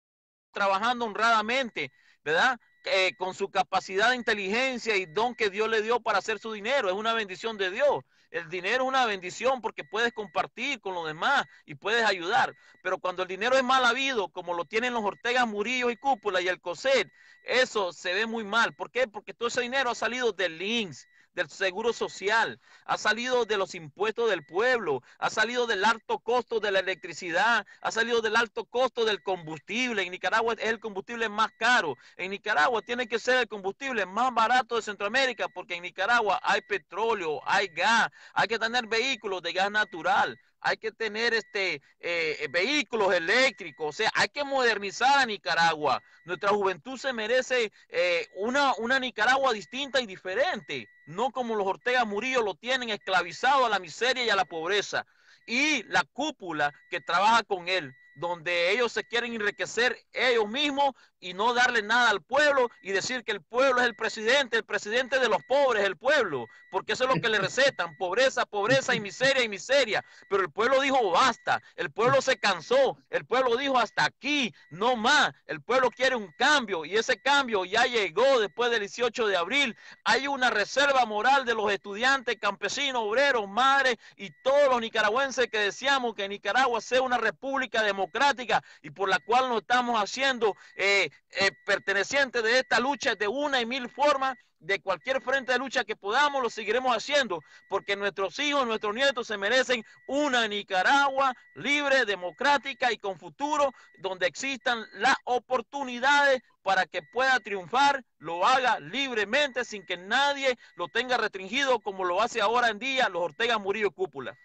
trabajando honradamente, ¿verdad? Eh, con su capacidad de inteligencia y don que Dios le dio para hacer su dinero. Es una bendición de Dios. El dinero es una bendición porque puedes compartir con los demás y puedes ayudar. Pero cuando el dinero es mal habido, como lo tienen los Ortega Murillo y Cúpula y el COSET, eso se ve muy mal. ¿Por qué? Porque todo ese dinero ha salido del links, del seguro social, ha salido de los impuestos del pueblo, ha salido del alto costo de la electricidad, ha salido del alto costo del combustible. En Nicaragua es el combustible más caro. En Nicaragua tiene que ser el combustible más barato de Centroamérica porque en Nicaragua hay petróleo, hay gas, hay que tener vehículos de gas natural hay que tener este eh, eh, vehículos eléctricos, o sea, hay que modernizar a Nicaragua. Nuestra juventud se merece eh, una, una Nicaragua distinta y diferente, no como los Ortega Murillo lo tienen esclavizado a la miseria y a la pobreza. Y la cúpula que trabaja con él, donde ellos se quieren enriquecer ellos mismos y no darle nada al pueblo y decir que el pueblo es el presidente, el presidente de los pobres, el pueblo, porque eso es lo que le recetan, pobreza, pobreza y miseria y miseria. Pero el pueblo dijo basta, el pueblo se cansó, el pueblo dijo hasta aquí, no más, el pueblo quiere un cambio y ese cambio ya llegó después del 18 de abril. Hay una reserva moral de los estudiantes, campesinos, obreros, madres y todos los nicaragüenses que decíamos que Nicaragua sea una república democrática y por la cual no estamos haciendo... Eh, eh, pertenecientes de esta lucha de una y mil formas, de cualquier frente de lucha que podamos, lo seguiremos haciendo, porque nuestros hijos, nuestros nietos se merecen una Nicaragua libre, democrática y con futuro, donde existan las oportunidades para que pueda triunfar, lo haga libremente, sin que nadie lo tenga restringido como lo hace ahora en día los Ortega Murillo Cúpula.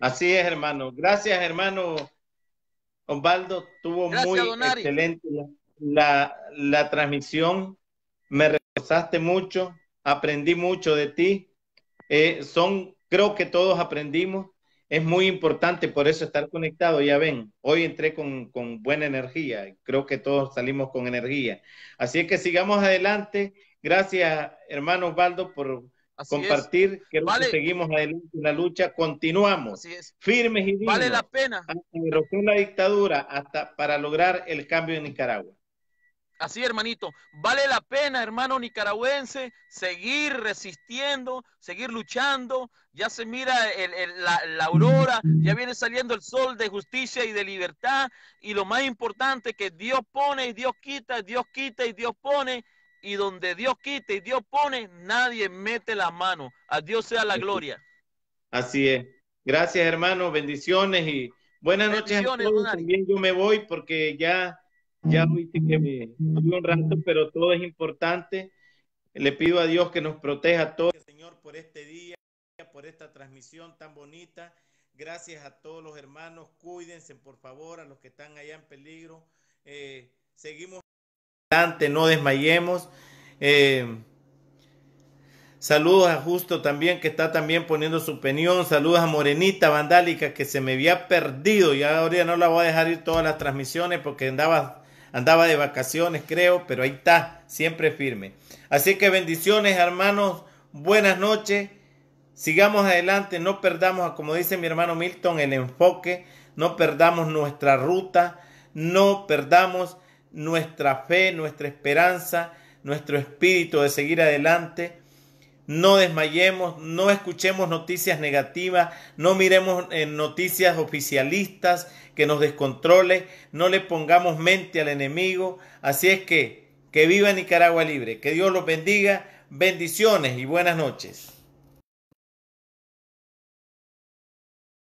Así es, hermano. Gracias, hermano Osvaldo, tuvo muy excelente la, la, transmisión. Me reforzaste mucho, aprendí mucho de ti. Eh, son, creo que todos aprendimos. Es muy importante por eso estar conectado. Ya ven, hoy entré con, con buena energía. Creo que todos salimos con energía. Así es que sigamos adelante. Gracias, hermano Osvaldo, por compartir, que seguimos adelante en la lucha, continuamos firmes y dignos, vale la pena la dictadura hasta para lograr el cambio en Nicaragua. Así, hermanito, vale la pena, hermano nicaragüense, seguir resistiendo, seguir luchando. Ya se mira la, aurora, ya viene saliendo el sol de justicia y de libertad. Y lo más importante que Dios pone y Dios quita, Dios quita y Dios pone y donde Dios quita y Dios pone, nadie mete la mano. A Dios sea la gloria. Así es. Gracias, hermanos, Bendiciones y buenas noches También yo me voy porque ya, ya viste que me tuve un rato, pero todo es importante. Le pido a Dios que nos proteja a todos. Señor, por este día, por esta transmisión tan bonita. Gracias a todos los hermanos. Cuídense, por favor, a los que están allá en peligro. Eh, seguimos adelante, no desmayemos. Eh, saludos a Justo también, que está también poniendo su opinión. Saludos a Morenita Vandálica, que se me había perdido. y ahora no la voy a dejar ir todas las transmisiones porque andaba, andaba de vacaciones, creo, pero ahí está, siempre firme. Así que bendiciones, hermanos. Buenas noches. Sigamos adelante, no perdamos, como dice mi hermano Milton, el enfoque, no perdamos nuestra ruta, no perdamos nuestra fe, nuestra esperanza, nuestro espíritu de seguir adelante. No desmayemos, no escuchemos noticias negativas, no miremos noticias oficialistas que nos descontrole, no le pongamos mente al enemigo. Así es que, que viva Nicaragua libre, que Dios los bendiga, bendiciones y buenas noches.